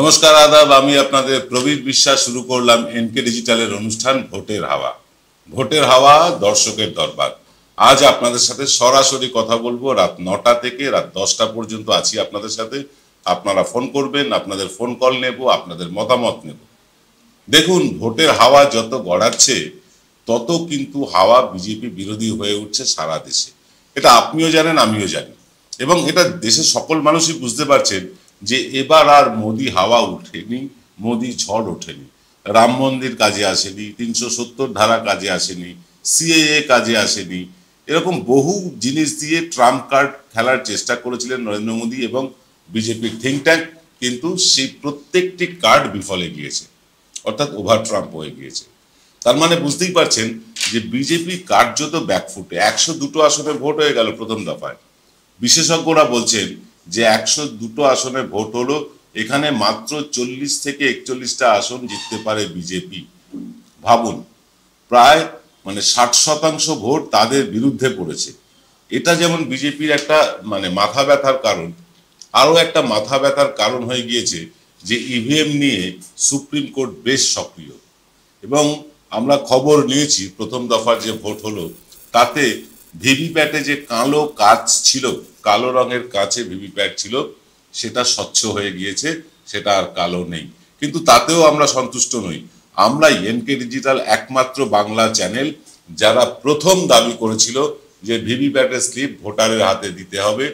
নমস্কার আদাব আমি আপনাদের প্রবীর বিশ্বাস শুরু করলাম এনকে ডিজিটালের অনুষ্ঠান ভোটের হাওয়া ভোটের হাওয়া দর্শকের দরবার আজ আপনাদের সাথে সরাসরি কথা বলবো রাত নটা থেকে রাত দশটা পর্যন্ত আছি আপনাদের সাথে আপনারা ফোন করবেন আপনাদের ফোন কল নেব আপনাদের মতামত নেব দেখুন ভোটের হাওয়া যত গড়াচ্ছে তত কিন্তু হাওয়া বিজেপি বিরোধী হয়ে উঠছে সারা দেশে এটা আপনিও জানেন আমিও জানি এবং এটা দেশের সকল মানুষই বুঝতে পারছেন যে এবার আর মোদি হাওয়া ওঠেনি মোদি ঝড় ওঠেনি রাম মন্দির কাজে আসেনি তিনশো সত্তর ধারা কাজে আসেনি সিএএ কাজে আসেনি এরকম বহু জিনিস দিয়ে ট্রাম্প কার্ড খেলার চেষ্টা করেছিলেন নরেন্দ্র মোদী এবং বিজেপির থিঙ্ক ট্যাঙ্ক কিন্তু সেই প্রত্যেকটি কার্ড বিফলে গিয়েছে অর্থাৎ ওভার ট্রাম্প হয়ে গিয়েছে তার মানে বুঝতেই পারছেন যে বিজেপি কার্যত ব্যাকফুটে একশো দুটো আসনে ভোট হয়ে গেল প্রথম দফায় বিশেষজ্ঞরা বলছেন যে একশো দুটো আসনে ভোট হলো এখানে মাত্র চল্লিশ থেকে একচল্লিশটা আসন জিততে পারে বিজেপি ভাবুন প্রায় মানে ষাট শতাংশ ভোট তাদের বিরুদ্ধে পড়েছে এটা যেমন বিজেপির একটা মানে মাথা ব্যথার কারণ আরও একটা মাথা ব্যথার কারণ হয়ে গিয়েছে যে ইভিএম e নিয়ে সুপ্রিম কোর্ট বেশ সক্রিয় এবং আমরা খবর নিয়েছি প্রথম দফার যে ভোট হলো তাতে ভিভিপ্যাটে যে কালো কাজ ছিল কালো রঙের কাছে ভিভিপ্যাট ছিল সেটা স্বচ্ছ হয়ে গিয়েছে সেটা আর কালো নেই কিন্তু তাতেও আমরা সন্তুষ্ট নই আমরা এনকে ডিজিটাল একমাত্র বাংলা চ্যানেল যারা প্রথম দাবি করেছিল যে ভিভিপ্যাটের স্লিপ ভোটারের হাতে দিতে হবে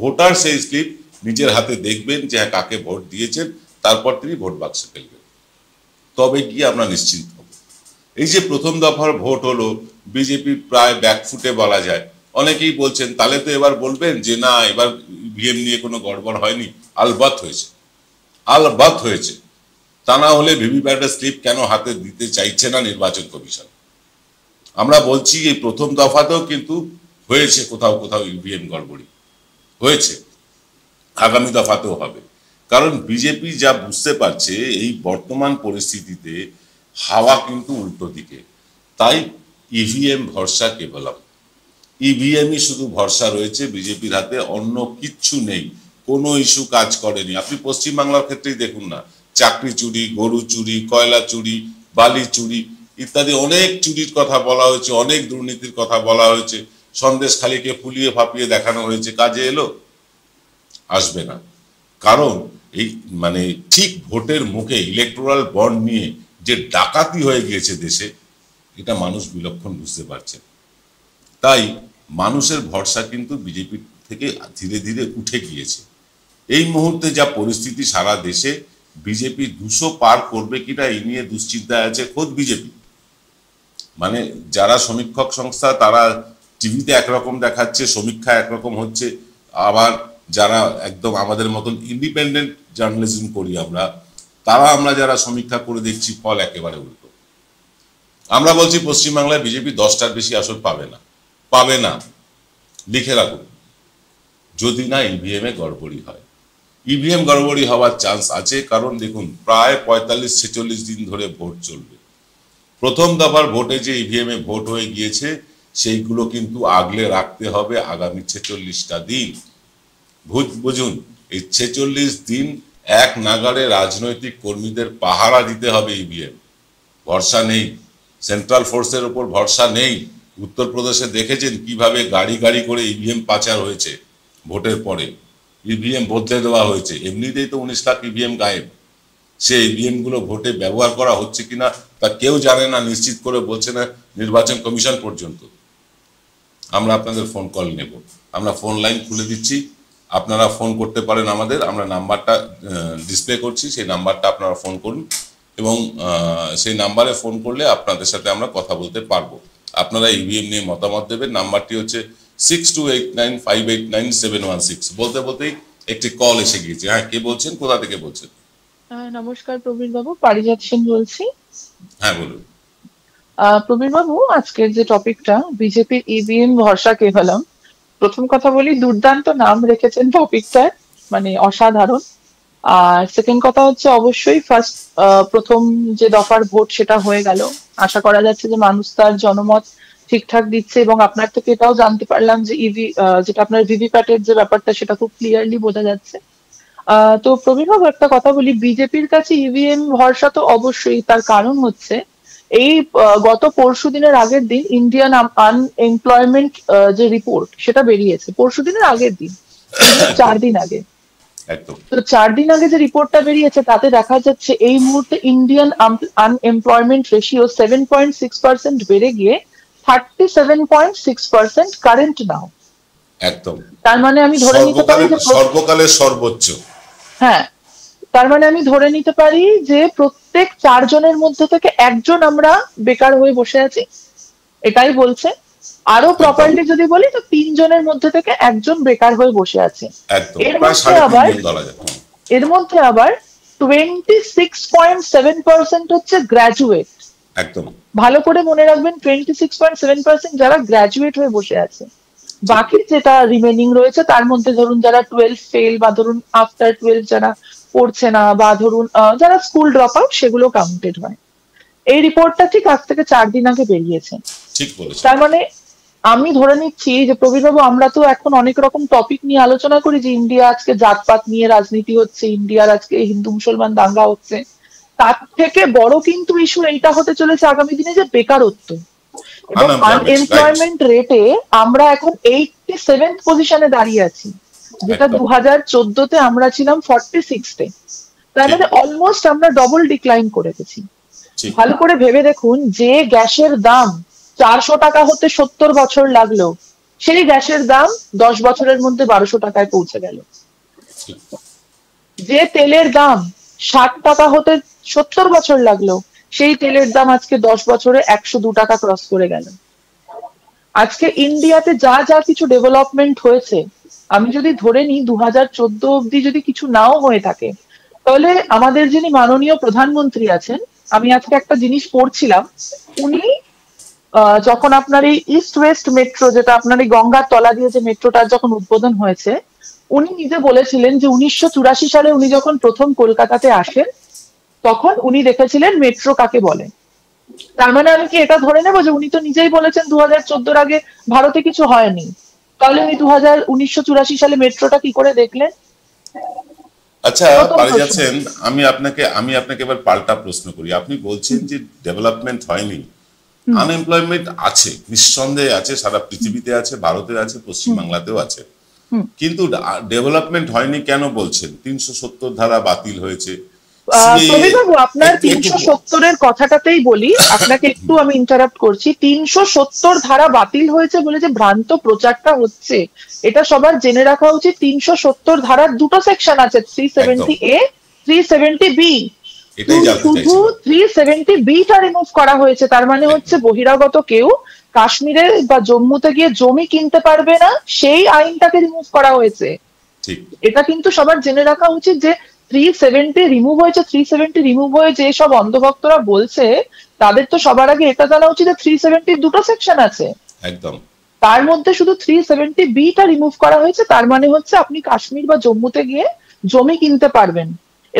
ভোটার সেই স্লিপ নিজের হাতে দেখবেন যে হ্যাঁ কাকে ভোট দিয়েছেন তারপর তিনি ভোট বাক্সে ফেলবেন তবে গিয়ে আমরা নিশ্চিন্ত হব এই যে প্রথম দফার ভোট হলো বিজেপি প্রায় ব্যাকফুটে বলা যায় অনেকেই বলছেন তাহলে তো এবার বলবেন যে না এবার ভিএম নিয়ে কোনো গড়বড় হয়নি আলবাত হয়েছে আলবাত হয়েছে তা না হলে ভিভিপ্যাটের স্লিপ কেন হাতে দিতে চাইছে না নির্বাচন কমিশন আমরা বলছি এই প্রথম দফাতেও কিন্তু হয়েছে কোথাও কোথাও ইভিএম গড়বড়ি হয়েছে আগামী দফাতেও হবে কারণ বিজেপি যা বুঝতে পারছে এই বর্তমান পরিস্থিতিতে হাওয়া কিন্তু উল্টো দিকে তাই ইভিএম ভরসা কেবলম ইভিএমই e শুধু ভরসা রয়েছে বিজেপির হাতে অন্য কিচ্ছু নেই কোনো ইস্যু কাজ করেনি আপনি পশ্চিমবাংলার ক্ষেত্রেই দেখুন না চাকরি চুরি গরু চুরি কয়লা চুরি বালি চুরি ইত্যাদি অনেক চুরির কথা বলা হয়েছে অনেক দুর্নীতির কথা বলা হয়েছে সন্দেশ খালিকে ফুলিয়ে ফাপিয়ে দেখানো হয়েছে কাজে এলো আসবে না কারণ এই মানে ঠিক ভোটের মুখে ইলেকট্রাল বন্ড নিয়ে যে ডাকাতি হয়ে গিয়েছে দেশে এটা মানুষ বিলক্ষণ বুঝতে পারছে তাই মানুষের ভরসা কিন্তু বিজেপি থেকে ধীরে ধীরে উঠে গিয়েছে এই মুহূর্তে যা পরিস্থিতি সারা দেশে বিজেপি দুশো পার করবে কিনা এই নিয়ে দুশ্চিন্তায় আছে খোদ বিজেপি মানে যারা সমীক্ষক সংস্থা তারা টিভিতে একরকম দেখাচ্ছে সমীক্ষা একরকম হচ্ছে আবার যারা একদম আমাদের মতন ইন্ডিপেন্ডেন্ট জার্নালিজম করি আমরা তারা আমরা যারা সমীক্ষা করে দেখছি ফল একেবারে উল্টো আমরা বলছি পশ্চিমবাংলায় বিজেপি দশটার বেশি আসন পাবে না পাবে না লিখে রাখুন যদি না ইভিএমে e গড়বড়ি হয় ইভিএম e গড়বড়ি হওয়ার চান্স আছে কারণ দেখুন প্রায় পঁয়তাল্লিশ ছেচল্লিশ দিন ধরে ভোট চলবে প্রথম দফার ভোটে যে ইভিএমে e ভোট হয়ে গিয়েছে সেইগুলো কিন্তু আগলে রাখতে হবে আগামী ছেচল্লিশটা দিন ভূত বুঝুন এই ছেচল্লিশ দিন এক নাগারে রাজনৈতিক কর্মীদের পাহারা দিতে হবে ইভিএম ভরসা নেই সেন্ট্রাল ফোর্সের ওপর ভরসা নেই উত্তরপ্রদেশে দেখেছেন কিভাবে গাড়ি গাড়ি করে ইভিএম e পাচার হয়েছে ভোটের পরে ইভিএম e বদলে দেওয়া হয়েছে এমনিতেই তো উনিশ লাখ ইভিএম e গায়েব সে ইভিএমগুলো ভোটে ব্যবহার করা হচ্ছে কিনা তা কেউ জানে না নিশ্চিত করে বলছে না নির্বাচন কমিশন পর্যন্ত আমরা আপনাদের ফোন কল নেব আমরা ফোন লাইন খুলে দিচ্ছি আপনারা ফোন করতে পারেন আমাদের আমরা নাম্বারটা ডিসপ্লে করছি সেই নাম্বারটা আপনারা ফোন করুন এবং সেই নাম্বারে ফোন করলে আপনাদের সাথে আমরা কথা বলতে পারবো আপনারা ইভিএম e নিয়ে মতামত দেবেন নাম্বারটি হচ্ছে সিক্স বলতে বলতেই একটি কল এসে গিয়েছে হ্যাঁ কে বলছেন কোথা থেকে বলছেন নমস্কার প্রবীণ বাবু পারিজাত সেন বলছি হ্যাঁ বলুন প্রবীর বাবু আজকের যে টপিকটা বিজেপির ইভিএম e ভরসা হলাম প্রথম কথা বলি দুর্দান্ত নাম রেখেছেন টপিকটায় মানে অসাধারণ আর সেকেন্ড কথা হচ্ছে অবশ্যই ফার্স্ট প্রথম যে দফার ভোট সেটা হয়ে গেল আশা করা যাচ্ছে যে মানুষ তার জনমত ঠিকঠাক দিচ্ছে এবং আপনার থেকে এটাও জানতে পারলাম যে ইভি e যেটা আপনার ভিভিপ্যাটের যে ব্যাপারটা সেটা খুব ক্লিয়ারলি বোঝা যাচ্ছে তো প্রবীণবাবু একটা কথা বলি বিজেপির কাছে ইভিএম e ভরসা তো অবশ্যই তার কারণ হচ্ছে এই গত পরশু দিনের আগের দিন ইন্ডিয়ান আনএমপ্লয়মেন্ট যে রিপোর্ট সেটা বেরিয়েছে পরশু দিনের আগের দিন চার দিন আগে একদম তো চার দিন আগে যে রিপোর্টটা বেরিয়েছে তাতে দেখা যাচ্ছে এই মুহূর্তে Indian unemployment ratio seven point six percent বেড়ে গিয়ে thirty seven point six percent current now একদম তার মানে আমি ধরে নিতে পারি যে সর্বকালের সর্বোচ্চ হ্যাঁ তার মানে আমি ধরে নিতে পারি যে প্রত্যেক চারজনের মধ্যে থেকে একজন আমরা বেকার হয়ে বসে আছি এটাই বলছে আরো প্রপারলি যদি বলি তো তিনজনের মধ্যে থেকে একজন বেকার হয়ে বসে আছে এর মধ্যে আবার এর মধ্যে আবার twenty six point seven percent হচ্ছে গ্রাজুয়েট একদম ভালো করে মনে রাখবেন twenty six point seven percent যারা গ্রাজুয়েট হয়ে বসে আছে বাকি যেটা রিমেনিং রয়েছে তার মধ্যে ধরুন যারা টুয়েলভ ফেল বা ধরুন আফটার টুয়েলভ যারা পড়ছে না বা ধরুন যারা স্কুল ড্রপ আউট সেগুলো কাউন্টেড হয় এই রিপোর্টটা ঠিক আজ থেকে চার দিন আগে বেরিয়েছে ঠিক বলেছেন তার মানে আমি ধরে নিচ্ছি যে প্রবীরবাবু আমরা তো এখন অনেক রকম টপিক নিয়ে আলোচনা করি যে ইন্ডিয়া আজকে জাতপাত নিয়ে রাজনীতি হচ্ছে ইন্ডিয়ার আজকে হিন্দু মুসলমান দাঙ্গা হচ্ছে তার থেকে বড় কিন্তু ইস্যু এইটা হতে চলেছে আগামী দিনে যে বেকারত্ব এবং আনএমপ্লয়মেন্ট রেটে আমরা এখন এইটটি সেভেন্থ পজিশনে দাঁড়িয়ে আছি যেটা দু হাজার চোদ্দতে আমরা ছিলাম ফর্টি সিক্সতে তার মানে অলমোস্ট আমরা ডবল ডিক্লাইন করে গেছি ভালো করে ভেবে দেখুন যে গ্যাসের দাম চারশো টাকা হতে সত্তর বছর লাগলো সেই গ্যাসের দাম দশ বছরের মধ্যে বারোশো টাকায় পৌঁছে গেল যে তেলের দাম ষাট টাকা হতে সত্তর বছর লাগলো সেই তেলের দাম আজকে দশ বছরে একশো দু টাকা ক্রস করে গেল আজকে ইন্ডিয়াতে যা যা কিছু ডেভেলপমেন্ট হয়েছে আমি যদি ধরে নিই দু হাজার চোদ্দ অব্দি যদি কিছু নাও হয়ে থাকে তাহলে আমাদের যিনি মাননীয় প্রধানমন্ত্রী আছেন আমি আজকে একটা জিনিস পড়ছিলাম উনি যখন আপনার এই ইস্ট ওয়েস্ট মেট্রো যেটা আপনার এই গঙ্গার তলা দিয়ে যে মেট্রোটার যখন উদ্বোধন হয়েছে উনি নিজে বলেছিলেন যে উনিশশো সালে উনি যখন প্রথম কলকাতাতে আসেন তখন উনি দেখেছিলেন মেট্রো কাকে বলে তার মানে আমি কি এটা ধরে নেবো যে উনি তো নিজেই বলেছেন দু হাজার চোদ্দোর আগে ভারতে কিছু হয়নি তাহলে উনি দু হাজার উনিশশো চুরাশি সালে মেট্রোটা কি করে দেখলেন আচ্ছা আমি আপনাকে আমি আপনাকে এবার পাল্টা প্রশ্ন করি আপনি বলছেন যে ডেভেলপমেন্ট হয়নি আনএমপ্লয়মেন্ট আছে নিঃসন্দেহে আছে সারা পৃথিবীতে আছে ভারতে আছে পশ্চিমবাংলাতেও আছে কিন্তু ডেভেলপমেন্ট হয়নি কেন বলছেন তিনশো সত্তর ধারা বাতিল হয়েছে বাবু আপনার তিনশো সত্তরের কথাটাতেই বলি আপনাকে একটু আমি ইন্টারাপ্ট করছি তিনশো সত্তর ধারা বাতিল হয়েছে বলে যে ভ্রান্ত প্রচারটা হচ্ছে এটা সবার জেনে রাখা উচিত তিনশো সত্তর ধারার দুটো সেকশন আছে three seventy A three seventy B এটাই জানতে চাইছি থ্রি সেভেন্টি রিমুভ করা হয়েছে তার মানে হচ্ছে বহিরাগত কেউ কাশ্মীরে বা জম্মুতে গিয়ে জমি কিনতে পারবে না সেই আইনটাকে রিমুভ করা হয়েছে এটা কিন্তু সবার জেনে রাখা উচিত যে থ্রি সেভেন্টি রিমুভ হয়েছে থ্রি সেভেন্টি রিমুভ হয়ে যে সব অন্ধভক্তরা বলছে তাদের তো সবার আগে এটা জানা উচিত যে থ্রি সেভেন্টির দুটো সেকশন আছে একদম তার মধ্যে শুধু থ্রি সেভেন্টি বিটা রিমুভ করা হয়েছে তার মানে হচ্ছে আপনি কাশ্মীর বা জম্মুতে গিয়ে জমি কিনতে পারবেন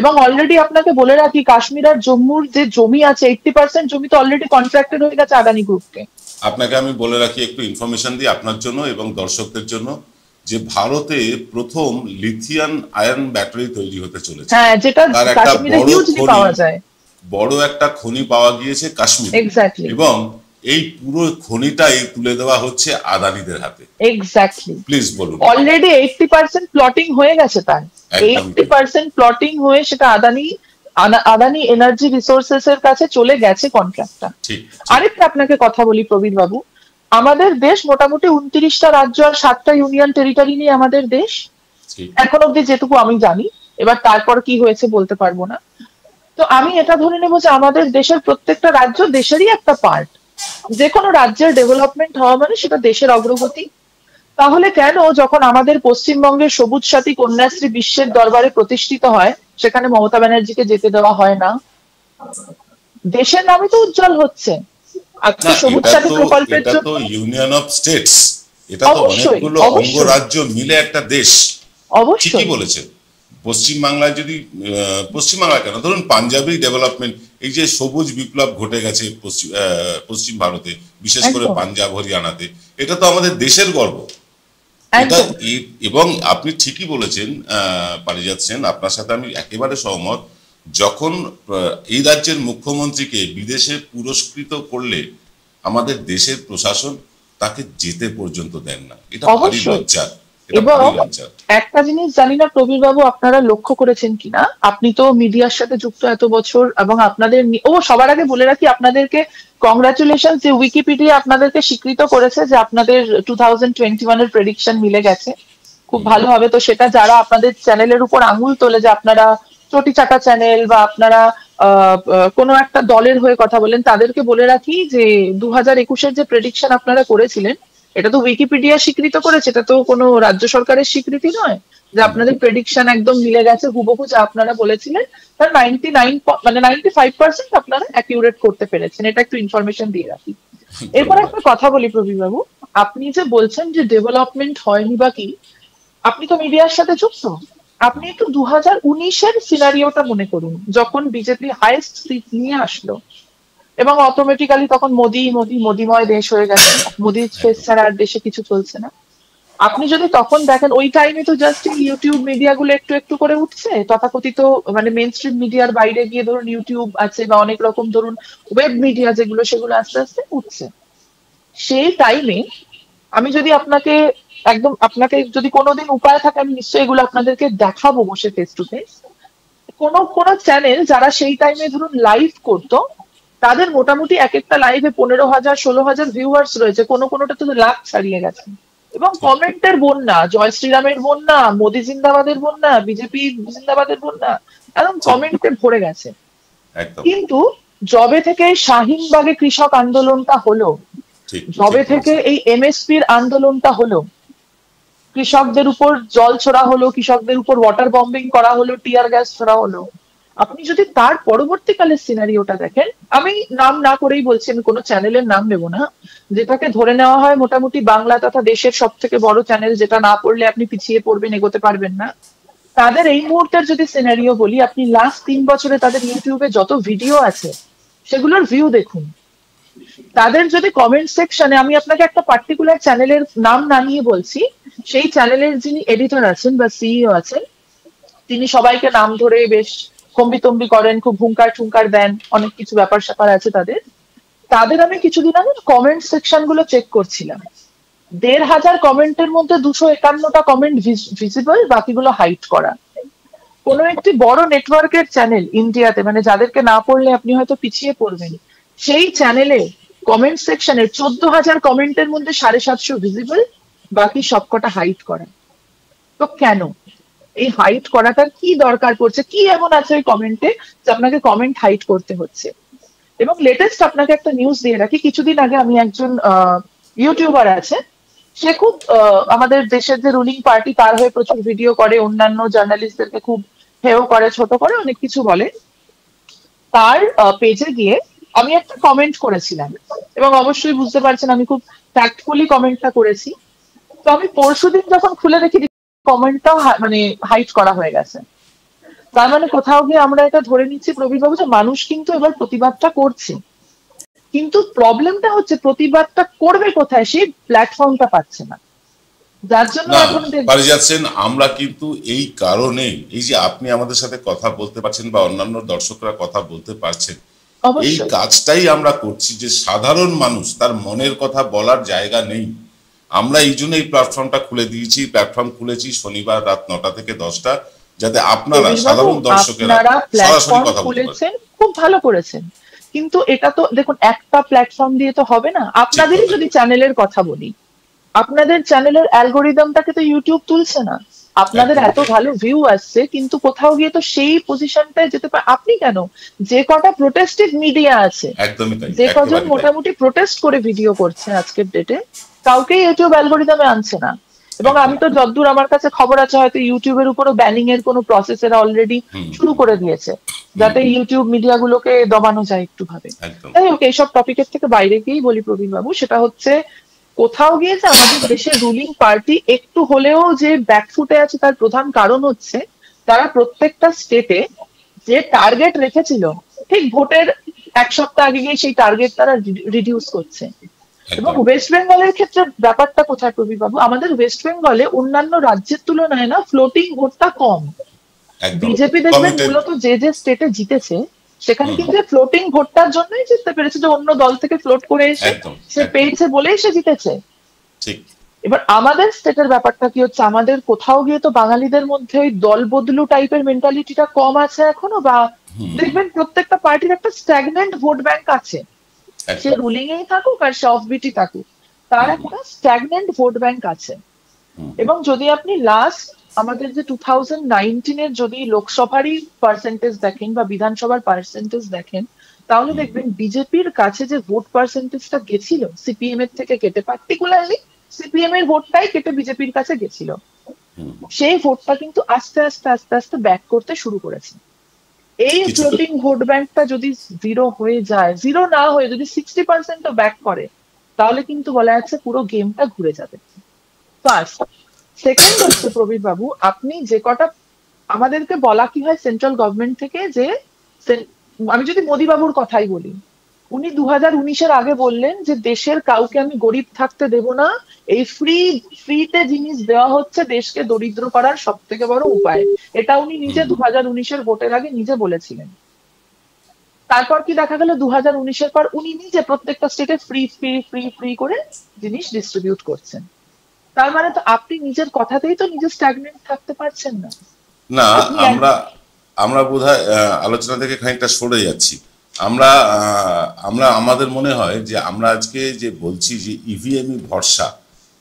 এবং অলরেডি আপনাকে বলে রাখি কাশ্মীর আর জম্মুর যে জমি আছে এইটটি পার্সেন্ট জমি তো অলরেডি কন্ট্রাক্টেড হয়ে গেছে আদানি গ্রুপকে আপনাকে আমি বলে রাখি একটু ইনফরমেশন দিই আপনার জন্য এবং দর্শকদের জন্য যে ভারতে প্রথম লিথিয়াম আয়রন ব্যাটারি তৈরি হতে চলেছে হ্যাঁ যেটা কাশ্মীরে হিউজলি পাওয়া যায় বড় একটা খনি পাওয়া গিয়েছে কাশ্মীর এবং এই পুরো এই তুলে দেওয়া হচ্ছে আদানিদের হাতে এক্স্যাক্টলি প্লিজ বলুন অলরেডি 80% প্লটিং হয়ে গেছে তার 80% প্লটিং হয়ে সেটা আদানি আদানি এনার্জি রিসোর্সেস এর কাছে চলে গেছে কন্ট্রাক্টটা আরেকটা আপনাকে কথা বলি প্রবীণ বাবু আমাদের দেশ মোটামুটি উনত্রিশটা রাজ্য আর সাতটা ইউনিয়ন টেরিটরি নিয়ে আমাদের দেশ এখন অব্দি যেটুকু আমি জানি এবার তারপর কি হয়েছে বলতে পারবো না তো আমি এটা ধরে নেবো যে আমাদের দেশের প্রত্যেকটা রাজ্য দেশেরই একটা পার্ট যে কোনো রাজ্যের ডেভেলপমেন্ট হওয়া মানে সেটা দেশের অগ্রগতি তাহলে কেন যখন আমাদের পশ্চিমবঙ্গের সবুজ সাথী কন্যাশ্রী বিশ্বের দরবারে প্রতিষ্ঠিত হয় সেখানে মমতা ব্যানার্জিকে যেতে দেওয়া হয় না দেশের নামে তো উজ্জ্বল হচ্ছে আজকে সবুজ সাথী প্রকল্পের জন্য ইউনিয়ন অফ স্টেটস এটা তো অনেকগুলো রাজ্য মিলে একটা দেশ অবশ্যই বলেছেন পশ্চিম বাংলায় যদি পশ্চিম বাংলা কেন ধরুন পাঞ্জাবি ডেভেলপমেন্ট এই যে সবুজ বিপ্লব ঘটে গেছে পশ্চিম ভারতে বিশেষ করে পাঞ্জাব হরিয়ানাতে এটা তো আমাদের দেশের গর্ব এবং আপনি ঠিকই বলেছেন পারিজাত সেন আপনার সাথে আমি একেবারে সহমত যখন এই রাজ্যের মুখ্যমন্ত্রীকে বিদেশে পুরস্কৃত করলে আমাদের দেশের প্রশাসন তাকে যেতে পর্যন্ত দেন না এটা ভারী লজ্জার এবং একটা জিনিস জানি না প্রবীর বাবু আপনারা লক্ষ্য করেছেন কিনা আপনি তো মিডিয়ার সাথে যুক্ত এত বছর এবং আপনাদের ও সবার আগে বলে রাখি আপনাদেরকে কংগ্রাচুলেশন যে উইকিপিডিয়া আপনাদেরকে স্বীকৃত করেছে যে আপনাদের টু থাউজেন্ড টোয়েন্টি ওয়ান এর প্রেডিকশন মিলে গেছে খুব ভালো হবে তো সেটা যারা আপনাদের চ্যানেলের উপর আঙুল তোলে যে আপনারা চটি চাটা চ্যানেল বা আপনারা কোনো একটা দলের হয়ে কথা বলেন তাদেরকে বলে রাখি যে দু হাজার একুশের যে প্রেডিকশন আপনারা করেছিলেন এটা তো উইকিপিডিয়া স্বীকৃত করেছে এটা তো কোনো রাজ্য সরকারের স্বীকৃতি নয় যে আপনাদের প্রেডিকশন একদম মিলে গেছে হুবহু যা আপনারা বলেছিলেন তার নাইনটি নাইন মানে নাইনটি ফাইভ পার্সেন্ট আপনারা অ্যাকিউরেট করতে পেরেছেন এটা একটু ইনফরমেশন দিয়ে রাখি এরপর একটা কথা বলি প্রবীর বাবু আপনি যে বলছেন যে ডেভেলপমেন্ট হয়নি বা কি আপনি তো মিডিয়ার সাথে যুক্ত আপনি একটু দু হাজার উনিশের সিনারিওটা মনে করুন যখন বিজেপি হাইয়েস্ট সিট নিয়ে আসলো এবং অটোমেটিক্যালি তখন মোদি মোদি মোদিময় দেশ হয়ে গেছে মোদির ফেস ছাড়া আর দেশে কিছু চলছে না আপনি যদি তখন দেখেন ওই টাইমে তো জাস্ট ইউটিউব মিডিয়া গুলো একটু একটু করে উঠছে তথাকথিত মানে মেন স্ট্রিম মিডিয়ার বাইরে গিয়ে ধরুন ইউটিউব আছে বা অনেক রকম ধরুন ওয়েব মিডিয়া যেগুলো সেগুলো আস্তে আস্তে উঠছে সেই টাইমে আমি যদি আপনাকে একদম আপনাকে যদি কোনোদিন উপায় থাকে আমি নিশ্চয়ই এগুলো আপনাদেরকে দেখাবো বসে ফেস টু ফেস কোনো কোনো চ্যানেল যারা সেই টাইমে ধরুন লাইভ করতো তাদের মোটামুটি এক একটা লাইভে পনেরো হাজার ষোলো হাজার ভিউয়ার্স রয়েছে কোনো কোনোটা তো লাখ ছাড়িয়ে গেছে এবং আচ্ছা। কমেন্টের বন্যা জয় শ্রীরামের বন্যা মোদি জিন্দাবাদের বন্যা বিজেপি জিন্দাবাদের বন্যা একদম আচ্ছা। কমেন্টে ভরে গেছে কিন্তু জবে থেকে শাহিনবাগে কৃষক আন্দোলনটা হলো জবে থেকে এই এমএসপির আন্দোলনটা হলো কৃষকদের উপর জল ছড়া হলো কৃষকদের উপর ওয়াটার বম্বিং করা হলো টিয়ার গ্যাস ছড়া হলো আপনি যদি তার পরবর্তীকালের সিনারিওটা দেখেন আমি নাম না করেই বলছি আমি কোনো চ্যানেলের নাম নেব না যেটাকে ধরে নেওয়া হয় মোটামুটি বাংলা তথা দেশের সব থেকে বড় চ্যানেল যেটা না পড়লে আপনি পিছিয়ে পড়বেন এগোতে পারবেন না তাদের এই মুহূর্তের যদি সিনারিও বলি আপনি লাস্ট তিন বছরে তাদের ইউটিউবে যত ভিডিও আছে সেগুলোর ভিউ দেখুন তাদের যদি কমেন্ট সেকশনে আমি আপনাকে একটা পার্টিকুলার চ্যানেলের নাম না নিয়ে বলছি সেই চ্যানেলের যিনি এডিটর আছেন বা সিইও আছেন তিনি সবাইকে নাম ধরে বেশ কম্বি তম্বি করেন খুব হুঙ্কার ঠুঙ্কার দেন অনেক কিছু ব্যাপার স্যাপার আছে তাদের তাদের আমি কিছুদিন আগে কমেন্ট সেকশন গুলো চেক করছিলাম দেড় হাজার কমেন্টের মধ্যে দুশো একান্নটা কমেন্ট ভিজিবল বাকিগুলো হাইট করা কোনো একটি বড় নেটওয়ার্কের চ্যানেল ইন্ডিয়াতে মানে যাদেরকে না পড়লে আপনি হয়তো পিছিয়ে পড়বেন সেই চ্যানেলে কমেন্ট সেকশনের চোদ্দ হাজার কমেন্টের মধ্যে সাড়ে সাতশো ভিজিবল বাকি সবকটা হাইট করা তো কেন এই হাইট করাটার কি দরকার পড়ছে কি এমন আছে ওই কমেন্টে যে আপনাকে কমেন্ট হাইট করতে হচ্ছে এবং লেটেস্ট আপনাকে একটা নিউজ দিয়ে রাখি কিছুদিন আগে আমি একজন ইউটিউবার আছে সে খুব আমাদের দেশের যে রুলিং পার্টি তার হয়ে প্রচুর ভিডিও করে অন্যান্য জার্নালিস্টদেরকে খুব হেও করে ছোট করে অনেক কিছু বলে তার পেজে গিয়ে আমি একটা কমেন্ট করেছিলাম এবং অবশ্যই বুঝতে পারছেন আমি খুব ফ্যাক্টফুলি কমেন্টটা করেছি তো আমি পরশুদিন যখন খুলে দেখি কমেন্টটাও মানে হাইট করা হয়ে গেছে তার মানে কোথাও গিয়ে আমরা এটা ধরে নিচ্ছি প্রবীরবাবু যে মানুষ কিন্তু এবার প্রতিবাদটা করছে কিন্তু প্রবলেমটা হচ্ছে প্রতিবাদটা করবে কোথায় সেই প্ল্যাটফর্মটা পাচ্ছে না যার জন্য যাচ্ছেন আমরা কিন্তু এই কারণে এই যে আপনি আমাদের সাথে কথা বলতে পারছেন বা অন্যান্য দর্শকরা কথা বলতে পারছেন এই কাজটাই আমরা করছি যে সাধারণ মানুষ তার মনের কথা বলার জায়গা নেই আমরা এই জন্য এই প্ল্যাটফর্মটা খুলে দিয়েছি প্ল্যাটফর্ম খুলেছি শনিবার রাত নটা থেকে দশটা যাতে আপনারা সাধারণ দর্শকেরা সরাসরি কথা বলতে খুব ভালো করেছেন কিন্তু এটা তো দেখুন একটা প্ল্যাটফর্ম দিয়ে তো হবে না আপনাদেরই যদি চ্যানেলের কথা বলি আপনাদের চ্যানেলের অ্যালগোরিদমটাকে তো ইউটিউব তুলছে না আপনাদের এত ভালো ভিউ আসছে কিন্তু কোথাও গিয়ে তো সেই পজিশনটায় যেতে পারে আপনি কেন যে কটা প্রোটেস্টিভ মিডিয়া আছে যে কজন মোটামুটি প্রোটেস্ট করে ভিডিও করছে আজকের ডেটে কাউকেই ইউটিউব অ্যালগোরিদমে আনছে না এবং আমি তো যতদূর আমার কাছে খবর আছে হয়তো ইউটিউবের উপরও ব্যানিং এর কোনো প্রসেস এরা অলরেডি শুরু করে দিয়েছে যাতে ইউটিউব মিডিয়া গুলোকে দমানো যায় একটু ভাবে যাই হোক এইসব টপিকের থেকে বাইরে গিয়েই বলি প্রবীণ বাবু সেটা হচ্ছে কোথাও গিয়ে আমাদের দেশের রুলিং পার্টি একটু হলেও যে ব্যাকফুটে আছে তার প্রধান কারণ হচ্ছে তারা প্রত্যেকটা স্টেটে যে টার্গেট রেখেছিল ঠিক ভোটের এক সপ্তাহ আগে গিয়ে সেই টার্গেট তারা রিডিউস করছে এবং ওয়েস্ট বেঙ্গলের ক্ষেত্রে ব্যাপারটা কোথায় বাবু আমাদের ওয়েস্ট বেঙ্গলে অন্যান্য রাজ্যের তুলনায় না ফ্লোটিং ভোটটা কম বিজেপি দেখবেন মূলত যে যে স্টেটে জিতেছে সেখানে কিন্তু ফ্লোটিং ভোটটার জন্যই জিততে পেরেছে যে অন্য দল থেকে ফ্লোট করে এসে সে পেয়েছে বলেই সে জিতেছে এবার আমাদের স্টেটের ব্যাপারটা কি হচ্ছে আমাদের কোথাও গিয়ে তো বাঙালিদের মধ্যে ওই দল বদলু টাইপের মেন্টালিটিটা কম আছে এখনো বা দেখবেন প্রত্যেকটা পার্টির একটা স্ট্যাগনেন্ট ভোট ব্যাংক আছে সে রুলিং এই থাকুক আর সে বিটি থাকুক তার একটা স্ট্যাগনেন্ট ভোট ব্যাংক আছে এবং যদি আপনি লাস্ট আমাদের যে টু থাউজেন্ড নাইনটিনের যদি লোকসভারই পার্সেন্টেজ দেখেন বা বিধানসভার পার্সেন্টেজ দেখেন তাহলে দেখবেন বিজেপির কাছে যে ভোট পার্সেন্টেজটা গেছিল সিপিএম এর থেকে কেটে পার্টিকুলারলি সিপিএম এর ভোটটাই কেটে বিজেপির কাছে গেছিল সেই ভোটটা কিন্তু আস্তে আস্তে আস্তে আস্তে ব্যাক করতে শুরু করেছে এই ফ্লোটিং ভোট ব্যাংকটা যদি জিরো হয়ে যায় জিরো না হয়ে যদি সিক্সটি পার্সেন্ট ব্যাক করে তাহলে কিন্তু বলা যাচ্ছে পুরো গেমটা ঘুরে যাবে ফার্স্ট সেকেন্ড হচ্ছে প্রবীর বাবু আপনি যে কটা আমাদেরকে বলা কি হয় সেন্ট্রাল গভর্নমেন্ট থেকে যে আমি যদি মোদী বাবুর কথাই বলি উনি দু হাজার উনিশের আগে বললেন যে দেশের কাউকে আমি গরিব থাকতে দেব না এই ফ্রি ফ্রিতে জিনিস দেওয়া হচ্ছে দেশকে দরিদ্র করার সব থেকে বড় উপায় এটা উনি নিজে দু হাজার উনিশের ভোটের আগে নিজে বলেছিলেন তারপর কি দেখা গেল দু হাজার উনিশের পর উনি নিজে প্রত্যেকটা স্টেটে ফ্রি ফ্রি ফ্রি ফ্রি করে জিনিস ডিস্ট্রিবিউট করছেন তার মানে তো আপনি নিজের কথাতেই তো নিজে স্ট্যাগনেন্ট থাকতে পারছেন না না আমরা আমরা বোধহয় আলোচনা থেকে খানিকটা সরে যাচ্ছি আমরা আমরা আমাদের মনে হয় যে আমরা আজকে যে বলছি যে ইভিএম e ভরসা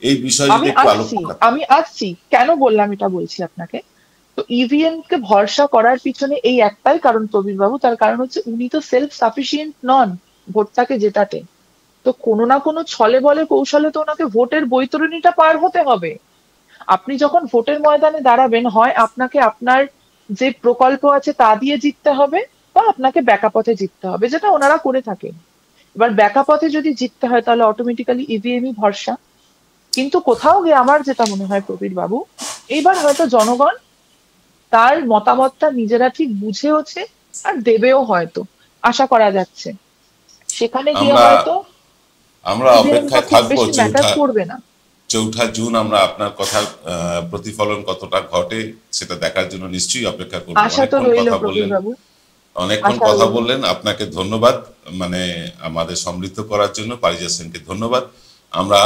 এই বিষয়ে যদি একটু আলোচনা আমি আসছি কেন বললাম এটা বলছি আপনাকে তো ইভিএম e কে ভরসা করার পিছনে এই একটাই কারণ প্রবীর বাবু তার কারণ হচ্ছে উনি তো সেলফ সাফিসিয়েন্ট নন ভোটটাকে জেতাতে তো কোনো না কোনো ছলে বলে কৌশলে তো ওনাকে ভোটের বৈতরণীটা পার হতে হবে আপনি যখন ভোটের ময়দানে দাঁড়াবেন হয় আপনাকে আপনার যে প্রকল্প আছে তা দিয়ে জিততে হবে বা আপনাকে ব্যাকা পথে জিততে হবে যেটা ওনারা করে থাকেন এবার ব্যাকা পথে যদি জিততে হয় তাহলে অটোমেটিক্যালি ইভিএমই e e ভরসা কিন্তু কোথাও গিয়ে আমার যেটা মনে হয় প্রবীর বাবু এইবার হয়তো জনগণ তার মতামতটা নিজেরা ঠিক বুঝেওছে আর দেবেও হয়তো আশা করা যাচ্ছে সেখানে গিয়ে হয়তো আমরা অপেক্ষায় থাকবো চৌঠা চৌঠা জুন আমরা আপনার কথা প্রতিফলন কতটা ঘটে সেটা দেখার জন্য নিশ্চয়ই অপেক্ষা করবো কথা বললেন অনেকক্ষণ কথা বললেন আপনাকে ধন্যবাদ মানে আমাদের সমৃদ্ধ করার জন্য পারিজা সেনকে ধন্যবাদ আমরা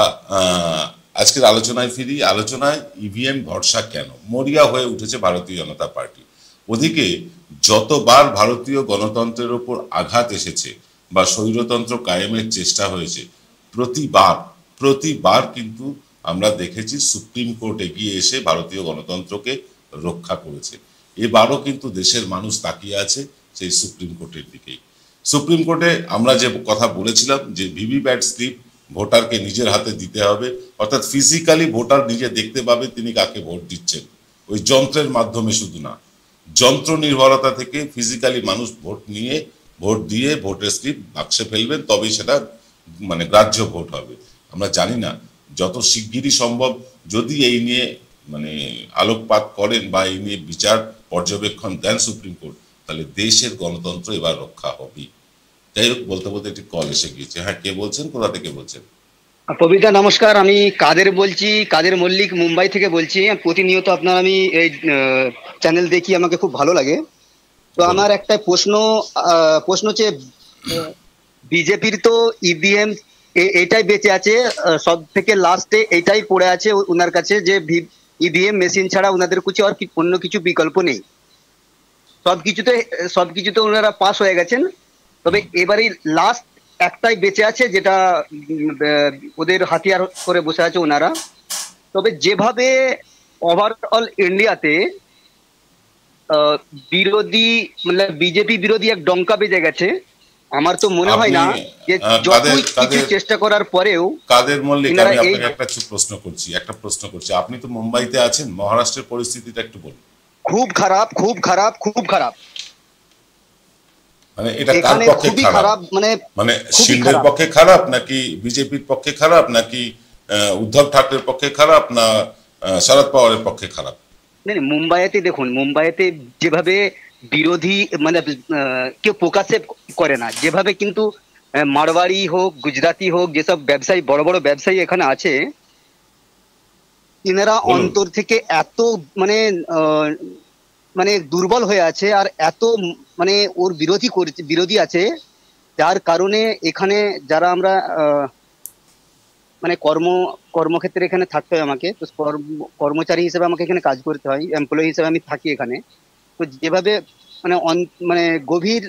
আজকের আলোচনায় ফিরি আলোচনায় ইভিএম e ভরসা কেন মরিয়া হয়ে উঠেছে ভারতীয় জনতা পার্টি ওদিকে যতবার ভারতীয় গণতন্ত্রের ওপর আঘাত এসেছে বা স্বৈরতন্ত্র কায়েমের চেষ্টা হয়েছে প্রতিবার প্রতিবার কিন্তু আমরা দেখেছি সুপ্রিম কোর্ট এগিয়ে এসে ভারতীয় গণতন্ত্রকে রক্ষা করেছে এবারও কিন্তু দেশের মানুষ তাকিয়ে আছে সেই সুপ্রিম কোর্টের দিকেই সুপ্রিম কোর্টে আমরা যে কথা বলেছিলাম যে ভিভিপ্যাট স্লিপ ভোটারকে নিজের হাতে দিতে হবে অর্থাৎ ফিজিক্যালি ভোটার নিজে দেখতে পাবে তিনি কাকে ভোট দিচ্ছেন ওই যন্ত্রের মাধ্যমে শুধু না যন্ত্র নির্ভরতা থেকে ফিজিক্যালি মানুষ ভোট নিয়ে ভোট দিয়ে ভোটের স্লিপ বাক্সে ফেলবেন তবেই সেটা মানে গ্রাহ্য ভোট হবে আমরা জানি না যত শিগগিরই সম্ভব যদি এই নিয়ে মানে আলোকপাত করেন বা এই নিয়ে বিচার পর্যবেক্ষণ দেন সুপ্রিম কোর্ট তাহলে দেশের গণতন্ত্র এবার রক্ষা হবে যাই হোক বলতে বলতে একটি কল এসে গিয়েছে হ্যাঁ কে বলছেন কোথা থেকে বলছেন কবিতা নমস্কার আমি কাদের বলছি কাদের মল্লিক মুম্বাই থেকে বলছি প্রতিনিয়ত আপনার আমি এই চ্যানেল দেখি আমাকে খুব ভালো লাগে তো আমার একটা প্রশ্ন প্রশ্ন হচ্ছে বিজেপির তো ইভিএম e এটাই বেঁচে আছে সব থেকে লাস্টে এটাই পড়ে আছে ওনার কাছে যে ইভিএম মেশিন e ছাড়া ওনাদের কিছু আর অন্য কিছু বিকল্প নেই সব কিছুতে সব কিছুতে ওনারা পাস হয়ে গেছেন তবে এবারে লাস্ট একটাই বেঁচে আছে যেটা ওদের হাতিয়ার করে বসে আছে ওনারা তবে যেভাবে ওভারঅল ইন্ডিয়াতে বিরোধী মানে বিজেপি বিরোধী এক ডঙ্কা বেজে গেছে আমার তো মনে হয় না যে যতই কিছু চেষ্টা করার পরেও কাদের মল্লিক আমি আপনাকে একটা প্রশ্ন করছি একটা প্রশ্ন করছি আপনি তো মুম্বাইতে আছেন মহারাষ্ট্রের পরিস্থিতিটা একটু বলুন খুব খারাপ খুব খারাপ খুব খারাপ মানে এটা কার পক্ষে খারাপ মানে মানে শিন্দের পক্ষে খারাপ নাকি বিজেপির পক্ষে খারাপ নাকি উদ্ধব ঠাকরের পক্ষে খারাপ না শরদ পাওয়ারের পক্ষে খারাপ মানে মুম্বাইতে দেখুন মুম্বাইতে যেভাবে বিরোধী মানে কেউ প্রকাশে করে না যেভাবে কিন্তু মারবাড়ি হোক গুজরাটি হোক যেসব ব্যবসায়ী বড় বড় ব্যবসায়ী এখানে আছে এনারা অন্তর থেকে এত মানে মানে দুর্বল হয়ে আছে আর এত মানে ওর বিরোধী করছে বিরোধী আছে যার কারণে এখানে যারা আমরা মানে কর্ম কর্মক্ষেত্রে এখানে থাকতে হয় আমাকে তো কর্মচারী হিসেবে আমাকে এখানে কাজ করতে হয় এমপ্লয়ি হিসেবে আমি থাকি এখানে তো যেভাবে মানে মানে গভীর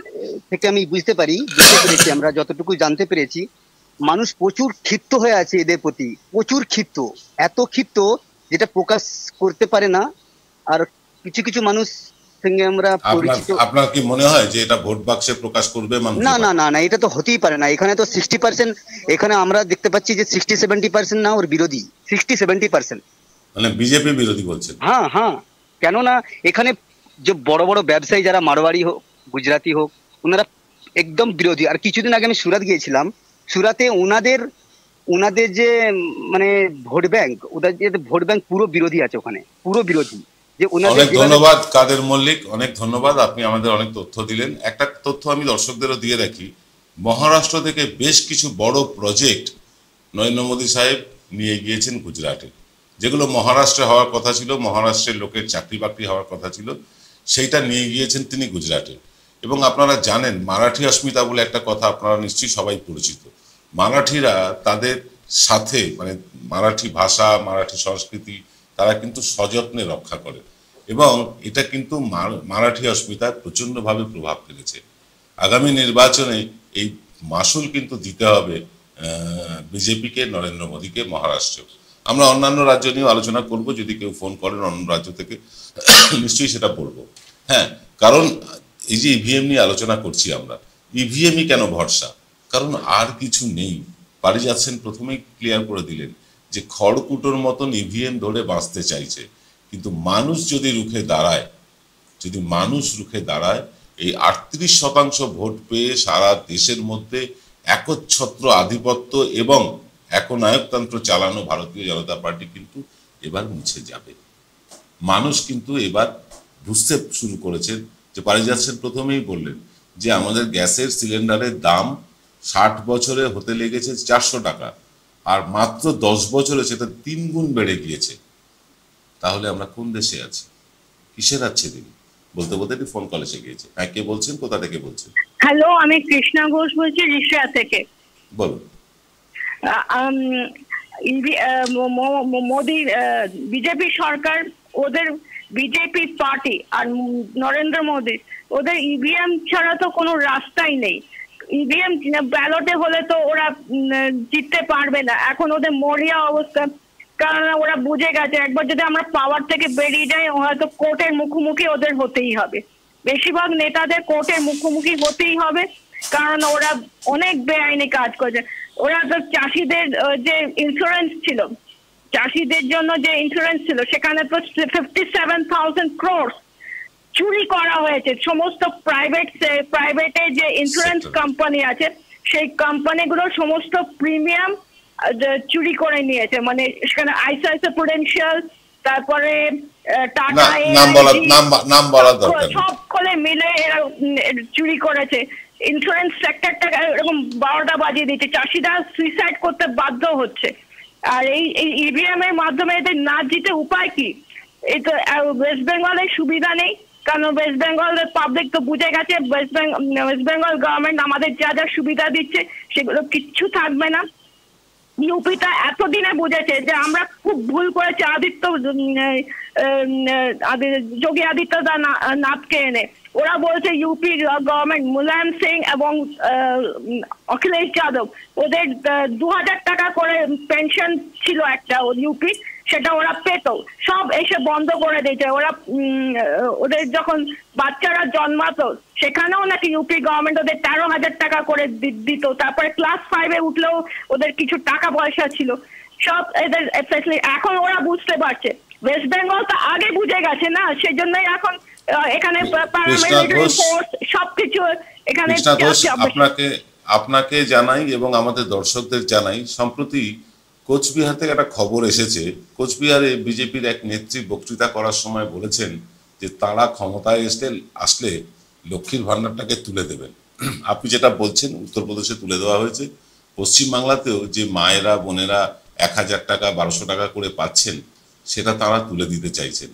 থেকে আমি বুঝতে পারি বুঝতে পেরেছি আমরা যতটুকু জানতে পেরেছি মানুষ প্রচুর ক্ষিপ্ত হয়ে আছে এদের প্রতি প্রচুর ক্ষিপ্ত এত ক্ষিপ্ত যেটা প্রকাশ করতে পারে না আর কিছু কিছু মানুষ সঙ্গে আমরা আপনার কি মনে হয় যে এটা ভোট বাক্সে প্রকাশ করবে না না না না এটা তো হতেই পারে না এখানে তো সিক্সটি পার্সেন্ট এখানে আমরা দেখতে পাচ্ছি যে সিক্সটি সেভেন্টি পার্সেন্ট না ওর বিরোধী সিক্সটি সেভেন্টি পার্সেন্ট মানে বিজেপি বিরোধী বলছেন হ্যাঁ হ্যাঁ কেননা এখানে যে বড় বড় ব্যবসায়ী যারা মারোয়ারি হোক গুজরাতি হোক ওনারা একদম বিরোধী আর কিছুদিন আগে আমি সুরাত গিয়েছিলাম সুরাতে ওনাদের ওনাদের যে মানে ভোট ব্যাংক ওদের যে ভোট ব্যাংক পুরো বিরোধী আছে ওখানে পুরো বিরোধী অনেক ধন্যবাদ কাদের মল্লিক অনেক ধন্যবাদ আপনি আমাদের অনেক তথ্য দিলেন একটা তথ্য আমি দর্শকদেরও দিয়ে রাখি মহারাষ্ট্র থেকে বেশ কিছু বড় প্রজেক্ট নরেন্দ্র মোদী সাহেব নিয়ে গিয়েছেন গুজরাটে যেগুলো মহারাষ্ট্রে হওয়ার কথা ছিল মহারাষ্ট্রের লোকের চাকরি বাকরি হওয়ার কথা ছিল সেইটা নিয়ে গিয়েছেন তিনি গুজরাটে এবং আপনারা জানেন মারাঠি অস্মিতা বলে একটা কথা আপনারা নিশ্চয়ই সবাই পরিচিত মারাঠিরা তাদের সাথে মানে মারাঠি ভাষা মারাঠি সংস্কৃতি তারা কিন্তু সযত্নে রক্ষা করে এবং এটা কিন্তু মারাঠি অস্মিতার প্রচণ্ডভাবে প্রভাব ফেলেছে আগামী নির্বাচনে এই মাসুল কিন্তু দিতে হবে বিজেপিকে নরেন্দ্র মোদীকে মহারাষ্ট্র আমরা অন্যান্য রাজ্য নিয়েও আলোচনা করব যদি কেউ ফোন করেন অন্য রাজ্য থেকে নিশ্চয়ই সেটা বলবো হ্যাঁ কারণ এই যে ইভিএম e নিয়ে আলোচনা করছি আমরা ইভিএমই e কেন ভরসা কারণ আর কিছু নেই পারি যাচ্ছেন প্রথমেই ক্লিয়ার করে দিলেন যে খড়কুটোর মতন ইভিএম e ধরে বাঁচতে চাইছে কিন্তু মানুষ যদি রুখে দাঁড়ায় যদি মানুষ রুখে দাঁড়ায় এই আটত্রিশ শতাংশ ভোট পেয়ে সারা দেশের মধ্যে একচ্ছত্র আধিপত্য এবং একনায়কতন্ত্র চালানো ভারতীয় জনতা পার্টি কিন্তু এবার মুছে যাবে মানুষ কিন্তু এবার বুঝতে শুরু করেছেন যে পারিজাত সেন প্রথমেই বললেন যে আমাদের গ্যাসের সিলিন্ডারের দাম ষাট বছরে হতে লেগেছে চারশো টাকা আর মাত্র দশ বছরে সেটা তিন গুণ বেড়ে গিয়েছে তাহলে আমরা কোন দেশে আছি কিসের আছে তিনি বলতে বলতে একটি ফোন কল এসে গিয়েছে হ্যাঁ কে বলছেন কোথা থেকে বলছেন হ্যালো আমি কৃষ্ণা ঘোষ বলছি রিশিয়া থেকে বলুন মোদি বিজেপি সরকার ওদের বিজেপির পার্টি আর নরেন্দ্র মোদীর ওদের ইভিএম e ছাড়া তো কোনো রাস্তাই নেই ইভিএম e ব্যালটে হলে তো ওরা জিততে পারবে না এখন ওদের মরিয়া অবস্থা কারণ ওরা বুঝে গেছে একবার যদি আমরা পাওয়ার থেকে বেরিয়ে যাই হয়তো কোর্টের মুখোমুখি ওদের হতেই হবে বেশিরভাগ নেতাদের কোর্টের মুখোমুখি হতেই হবে কারণ ওরা অনেক বেআইনি কাজ করছে ওরা তো চাষিদের যে ইন্স্যুরেন্স ছিল চাষিদের জন্য যে ইন্স্যুরেন্স ছিল সেখানে তো ফিফটি সেভেন থাউজেন্ড ক্রোর চুরি করা হয়েছে সমস্ত প্রাইভেট প্রাইভেটে যে ইন্স্যুরেন্স কোম্পানি আছে সেই কোম্পানিগুলো সমস্ত প্রিমিয়াম চুরি করে নিয়েছে মানে সেখানে আইসাইসে প্রুডেন্সিয়াল তারপরে টাটা সব মিলে এরা চুরি করেছে ইন্স্যুরেন্স সেক্টরটা এরকম বারোটা বাজিয়ে দিচ্ছে চাষিরা সুইসাইড করতে বাধ্য হচ্ছে আর এই এই ইভিএম এর মাধ্যমে এদের না জিতে উপায় কি এটা ওয়েস্ট বেঙ্গলে সুবিধা নেই কারণ ওয়েস্ট বেঙ্গল পাবলিক তো বুঝে গেছে West Bengal West Bengal government আমাদের যা যা সুবিধা দিচ্ছে সেগুলো কিচ্ছু থাকবে না ইউপিটা এতদিনে বুঝেছে যে আমরা খুব ভুল করেছি আদিত্য যোগী আদিত্যনাথ নাথকে এনে ওরা বলছে ইউপি গভর্নমেন্ট মুলায়ম সিং এবং অখিলেশ যাদব ওদের দু হাজার টাকা করে পেনশন ছিল একটা ইউপি সেটা ওরা পেত সব এসে বন্ধ করে দিয়েছে ওরা ওদের যখন বাচ্চারা জন্মাতো সেখানেও নাকি ইউপি গভর্নমেন্ট ওদের তেরো হাজার টাকা করে দিত তারপরে ক্লাস ফাইভে উঠলেও ওদের কিছু টাকা পয়সা ছিল সব এদের এখন ওরা বুঝতে পারছে ওয়েস্ট বেঙ্গল তো আগে বুঝে গেছে না সেজন্যই এখন এখানে সবকিছু এখানে আপনাকে আপনাকে জানাই এবং আমাদের দর্শকদের জানাই সম্প্রতি কোচবিহার থেকে একটা খবর এসেছে কোচবিহারে বিজেপির এক নেত্রী বক্তৃতা করার সময় বলেছেন যে তারা ক্ষমতায় এসে আসলে লক্ষ্মীর ভান্ডারটাকে তুলে দেবেন আপনি যেটা বলছেন উত্তরপ্রদেশে তুলে দেওয়া হয়েছে পশ্চিমবাংলাতেও যে মায়েরা বোনেরা এক হাজার টাকা বারোশো টাকা করে পাচ্ছেন সেটা তারা তুলে দিতে চাইছেন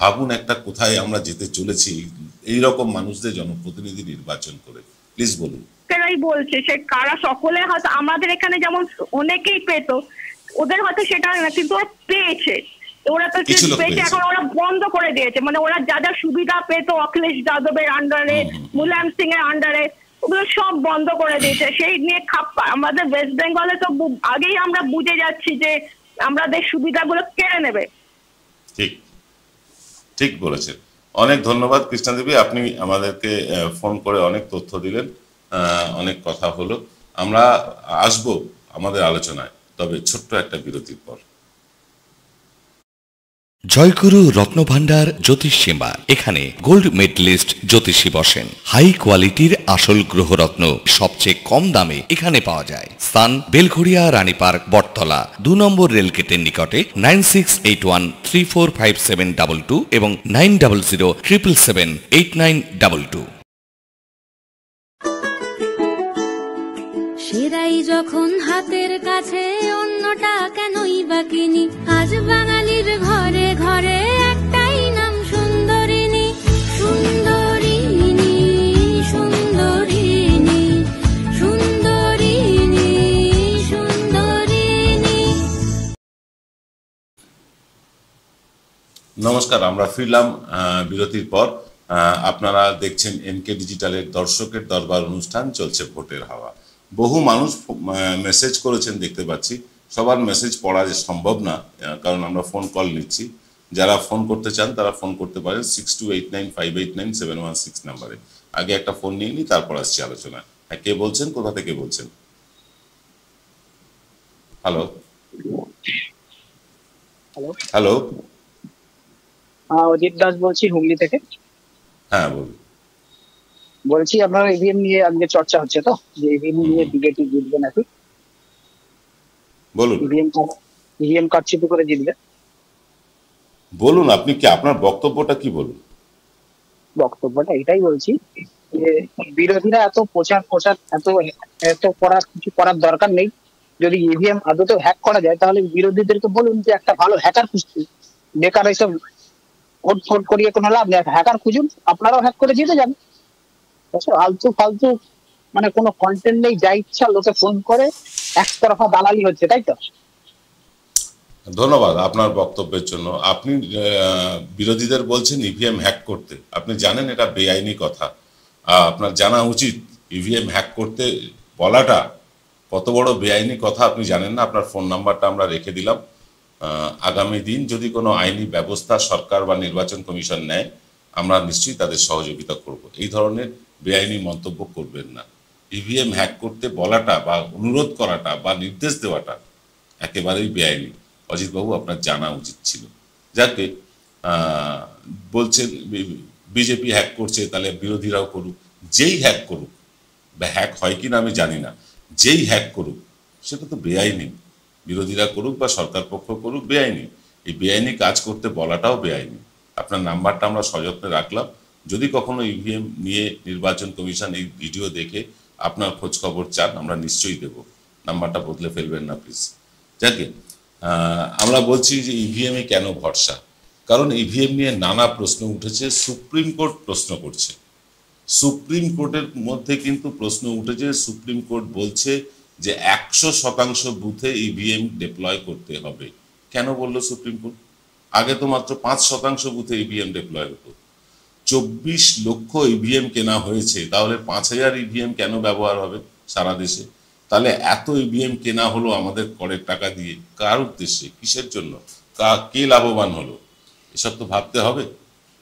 ভাবুন একটা কোথায় আমরা যেতে চলেছি এই রকম মানুষদের জনপ্রতিনিধি নির্বাচন করে প্লিজ বলুন সেটাই বলছে সে কারা সকলে হয়তো আমাদের এখানে যেমন অনেকেই পেত ওদের হয়তো সেটা না কিন্তু পেয়েছে ওরা তো এখন ওরা বন্ধ করে দিয়েছে মানে ওরা যা যা সুবিধা পেতো অখিলেশ যাদবের আন্ডারে মুলায়ম সিং এর আন্ডারে ওগুলো সব বন্ধ করে দিয়েছে সেই নিয়ে খাপ্পা আমাদের ওয়েস্ট বেঙ্গলে তো আগেই আমরা বুঝে যাচ্ছি যে আমাদের সুবিধাগুলো কেড়ে নেবে ঠিক ঠিক বলেছেন অনেক ধন্যবাদ কৃষ্ণা দেবী আপনি আমাদেরকে ফোন করে অনেক তথ্য দিলেন অনেক কথা হলো আমরা আসব আমাদের আলোচনায় তবে ছোট্ট একটা বিরতির পর জয়গুরু রত্নভাণ্ডার জ্যোতিষ সীমা এখানে গোল্ড মেডলিস্ট জ্যোতিষী বসেন হাই কোয়ালিটির আসল গ্রহরত্ন সবচেয়ে কম দামে এখানে পাওয়া যায় স্থান বেলঘড়িয়া রানী পার্ক বটতলা দু নম্বর রেলগেটের নিকটে nine six eight one three four five seven double two এবং nine double zero triple seven eight nine double two সেরাই যখন হাতের কাছে অন্যটা কেনই বা কিনি নমস্কার আমরা ফিরলাম বিরতির পর আপনারা দেখছেন এনকে ডিজিটালের দর্শকের দরবার অনুষ্ঠান চলছে ভোটের হাওয়া বহু মানুষ মেসেজ করেছেন দেখতে পাচ্ছি সবার মেসেজ পড়া যে সম্ভব না কারণ আমরা ফোন কল নিচ্ছি যারা ফোন করতে চান তারা ফোন করতে পারেন six two eight nine five eight nine seven one six নাম্বারে আগে একটা ফোন নিয়ে নিই তারপর আসছি আলোচনা হ্যাঁ কে বলছেন কোথা থেকে বলছেন হ্যালো হ্যালো অজিত দাস বলছি হুগলি থেকে হ্যাঁ বলুন বলছি আপনার ইভিএম নিয়ে আজকে চর্চা হচ্ছে তো যে ইভিএম নিয়ে বিজেপি জিতবে নাকি বলুন ইভিএম ইভিএম করে জিতবে বলুন আপনি কি আপনার বক্তব্যটা কি বলুন বক্তব্যটা এটাই বলছি যে বিরোধীরা এত প্রচার প্রচার এত এত করার কিছু করার দরকার নেই যদি ইভিএম আদতে হ্যাক করা যায় তাহলে বিরোধীদেরকে বলুন যে একটা ভালো হ্যাকার খুঁজছি বেকার এইসব কোড ফোড করিয়ে কোনো লাভ নেই হ্যাকার খুঁজুন আপনারাও হ্যাক করে জিতে যাবেন আলতু ফালতু মানে কোনো কন্টেন্ট নেই যা ইচ্ছা লোকে ফোন করে একতরফা দালালি হচ্ছে তাই তো ধন্যবাদ আপনার বক্তব্যের জন্য আপনি বিরোধীদের বলছেন ইভিএম e হ্যাক করতে আপনি জানেন এটা বেআইনি কথা আপনার জানা উচিত ইভিএম e হ্যাক করতে বলাটা কত বড় বেআইনি কথা আপনি জানেন না আপনার ফোন নাম্বারটা আমরা রেখে দিলাম আগামী দিন যদি কোনো আইনি ব্যবস্থা সরকার বা নির্বাচন কমিশন নেয় আমরা নিশ্চয়ই তাদের সহযোগিতা করব এই ধরনের বেআইনি মন্তব্য করবেন না ইভিএম হ্যাক করতে বলাটা বা অনুরোধ করাটা বা নির্দেশ দেওয়াটা একেবারেই বেআইনি অজিতবাবু আপনার জানা উচিত ছিল যাকে বলছেন বিজেপি হ্যাক করছে তাহলে বিরোধীরাও করুক যেই হ্যাক করুক বা হ্যাক হয় কি না আমি জানি না যেই হ্যাক করুক সেটা তো বেআইনি বিরোধীরা করুক বা সরকার পক্ষ করুক বেআইনি এই বেআইনি কাজ করতে বলাটাও বেআইনি আপনার নাম্বারটা আমরা সযত্নে রাখলাম যদি কখনো ইভিএম e নিয়ে নির্বাচন কমিশন এই ভিডিও দেখে আপনার খোঁজ খবর চান আমরা নিশ্চয়ই দেব নাম্বারটা বদলে ফেলবেন না প্লিজ যাকে আমরা বলছি যে ইভিএম e এ কেন ভরসা কারণ ইভিএম e নিয়ে নানা প্রশ্ন উঠেছে সুপ্রিম কোর্ট প্রশ্ন করছে সুপ্রিম কোর্টের মধ্যে কিন্তু প্রশ্ন উঠেছে সুপ্রিম কোর্ট বলছে যে একশো শতাংশ বুথে ইভিএম e ডিপ্লয় করতে হবে কেন বলল সুপ্রিম কোর্ট আগে তো মাত্র পাঁচ শতাংশ বুথে ইভিএম e ডিপ্লয় হতো চব্বিশ লক্ষ ইভিএম e কেনা হয়েছে তাহলে পাঁচ হাজার ইভিএম কেন ব্যবহার হবে সারা দেশে তাহলে এত ইভিএম কেনা হলো আমাদের করের টাকা দিয়ে কার উদ্দেশ্যে কিসের জন্য কা কে লাভবান হলো এসব তো ভাবতে হবে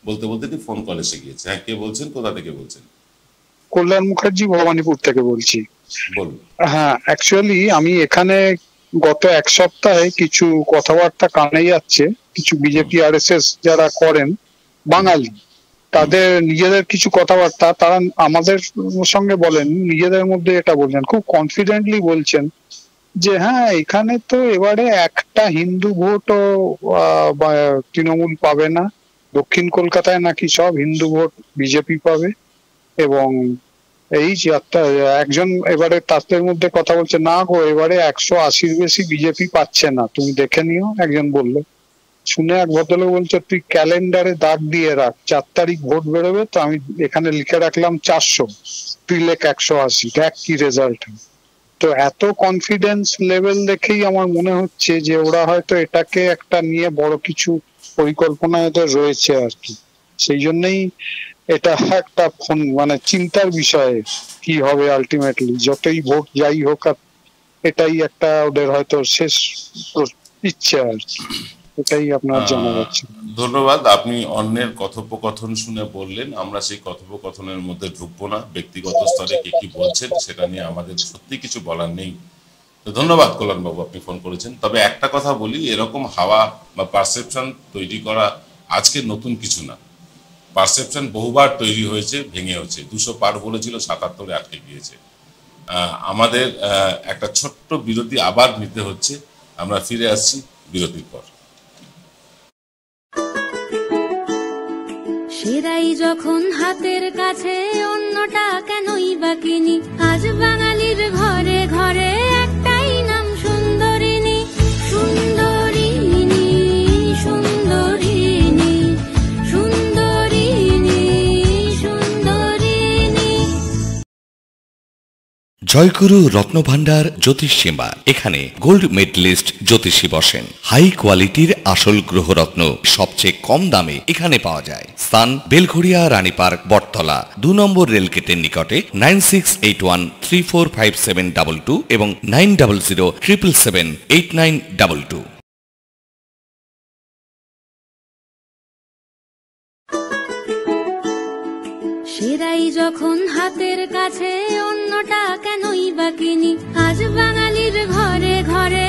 বলতে বলতে কি ফোন কল এসে গিয়েছে হ্যাঁ কে বলছেন কোথা থেকে বলছেন কল্যাণ মুখার্জি ভবানীপুর থেকে বলছি হ্যাঁ অ্যাকচুয়ালি আমি এখানে গত এক সপ্তাহে কিছু কথাবার্তা কানে যাচ্ছে কিছু বিজেপি আর যারা করেন বাঙালি তাদের নিজেদের কিছু কথাবার্তা তারা আমাদের সঙ্গে বলেন নিজেদের মধ্যে এটা বলছেন খুব কনফিডেন্টলি বলছেন যে হ্যাঁ এখানে তো এবারে একটা হিন্দু ভোটও তৃণমূল পাবে না দক্ষিণ কলকাতায় নাকি সব হিন্দু ভোট বিজেপি পাবে এবং এই একজন এবারে তাদের মধ্যে কথা বলছে না গো এবারে একশো আশির বেশি বিজেপি পাচ্ছে না তুমি দেখে নিও একজন বললো শুনে এক ভদ্রলোক বলছে তুই ক্যালেন্ডারে দাগ দিয়ে রাখ চার তারিখ ভোট বেরোবে তো আমি এখানে লিখে রাখলাম চারশো তুই লেখ একশো আশি দেখ কি রেজাল্ট তো এত কনফিডেন্স লেভেল দেখেই আমার মনে হচ্ছে যে ওরা হয়তো এটাকে একটা নিয়ে বড় কিছু পরিকল্পনা এদের রয়েছে আর কি সেই জন্যই এটা একটা ফোন মানে চিন্তার বিষয়ে কি হবে আলটিমেটলি যতই ভোট যাই হোক এটাই একটা ওদের হয়তো শেষ ইচ্ছে আর এটাই আপনার জানা যাচ্ছে ধন্যবাদ আপনি অন্যের কথোপকথন শুনে বললেন আমরা সেই কথোপকথনের মধ্যে ঢুকবো না ব্যক্তিগত স্তরে কে কি বলছেন সেটা নিয়ে আমাদের সত্যি কিছু বলার নেই ধন্যবাদ কল্যাণবাবু আপনি ফোন করেছেন তবে একটা কথা বলি এরকম হাওয়া বা পারসেপশন তৈরি করা আজকে নতুন কিছু না পারসেপশন বহুবার তৈরি হয়েছে ভেঙে ভেঙেওছে দুশো পার বলেছিল সাতাত্তরে আটকে গিয়েছে আমাদের একটা ছোট্ট বিরতি আবার নিতে হচ্ছে আমরা ফিরে আসছি বিরতির পর সেরাই যখন হাতের কাছে অন্যটা কেনই বা কিনি আজ বাঙালির ঘরে ঘরে জয়গুরু রত্নভাণ্ডার জ্যোতিষ এখানে গোল্ড মেডেলিস্ট জ্যোতিষী বসেন হাই কোয়ালিটির আসল গ্রহরত্ন সবচেয়ে কম দামে এখানে পাওয়া যায় স্থান বেলঘড়িয়া রানী পার্ক বটতলা দু নম্বর রেলগেটের নিকটে nine six eight one three four five seven double two এবং nine double zero triple seven eight nine double two সেরাই যখন হাতের কাছে অন্যটা বাকিনি আজ বাঙালির ঘরে ঘরে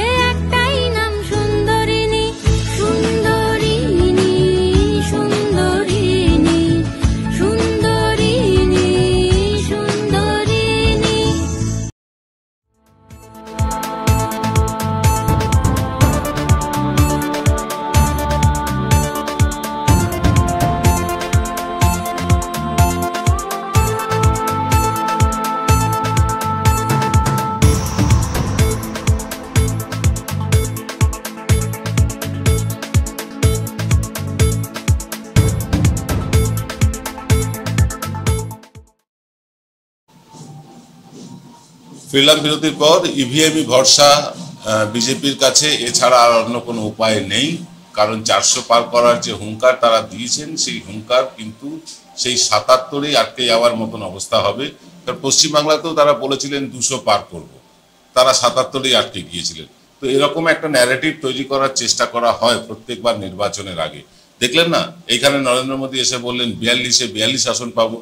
ফিরলাম বিরতির পর ইভিএমই e e ভরসা বিজেপির কাছে এছাড়া আর অন্য কোনো উপায় নেই কারণ চারশো পার করার যে হুঙ্কার তারা দিয়েছেন সেই হুঙ্কার কিন্তু সেই সাতাত্তরেই আটকে যাওয়ার মতন অবস্থা হবে কারণ পশ্চিমবাংলাতেও তারা বলেছিলেন দুশো পার করব তারা সাতাত্তরেই আটকে গিয়েছিলেন তো এরকম একটা ন্যারেটিভ তৈরি করার চেষ্টা করা হয় প্রত্যেকবার নির্বাচনের আগে দেখলেন না এইখানে নরেন্দ্র মোদী এসে বললেন বিয়াল্লিশে বিয়াল্লিশ আসন পাবো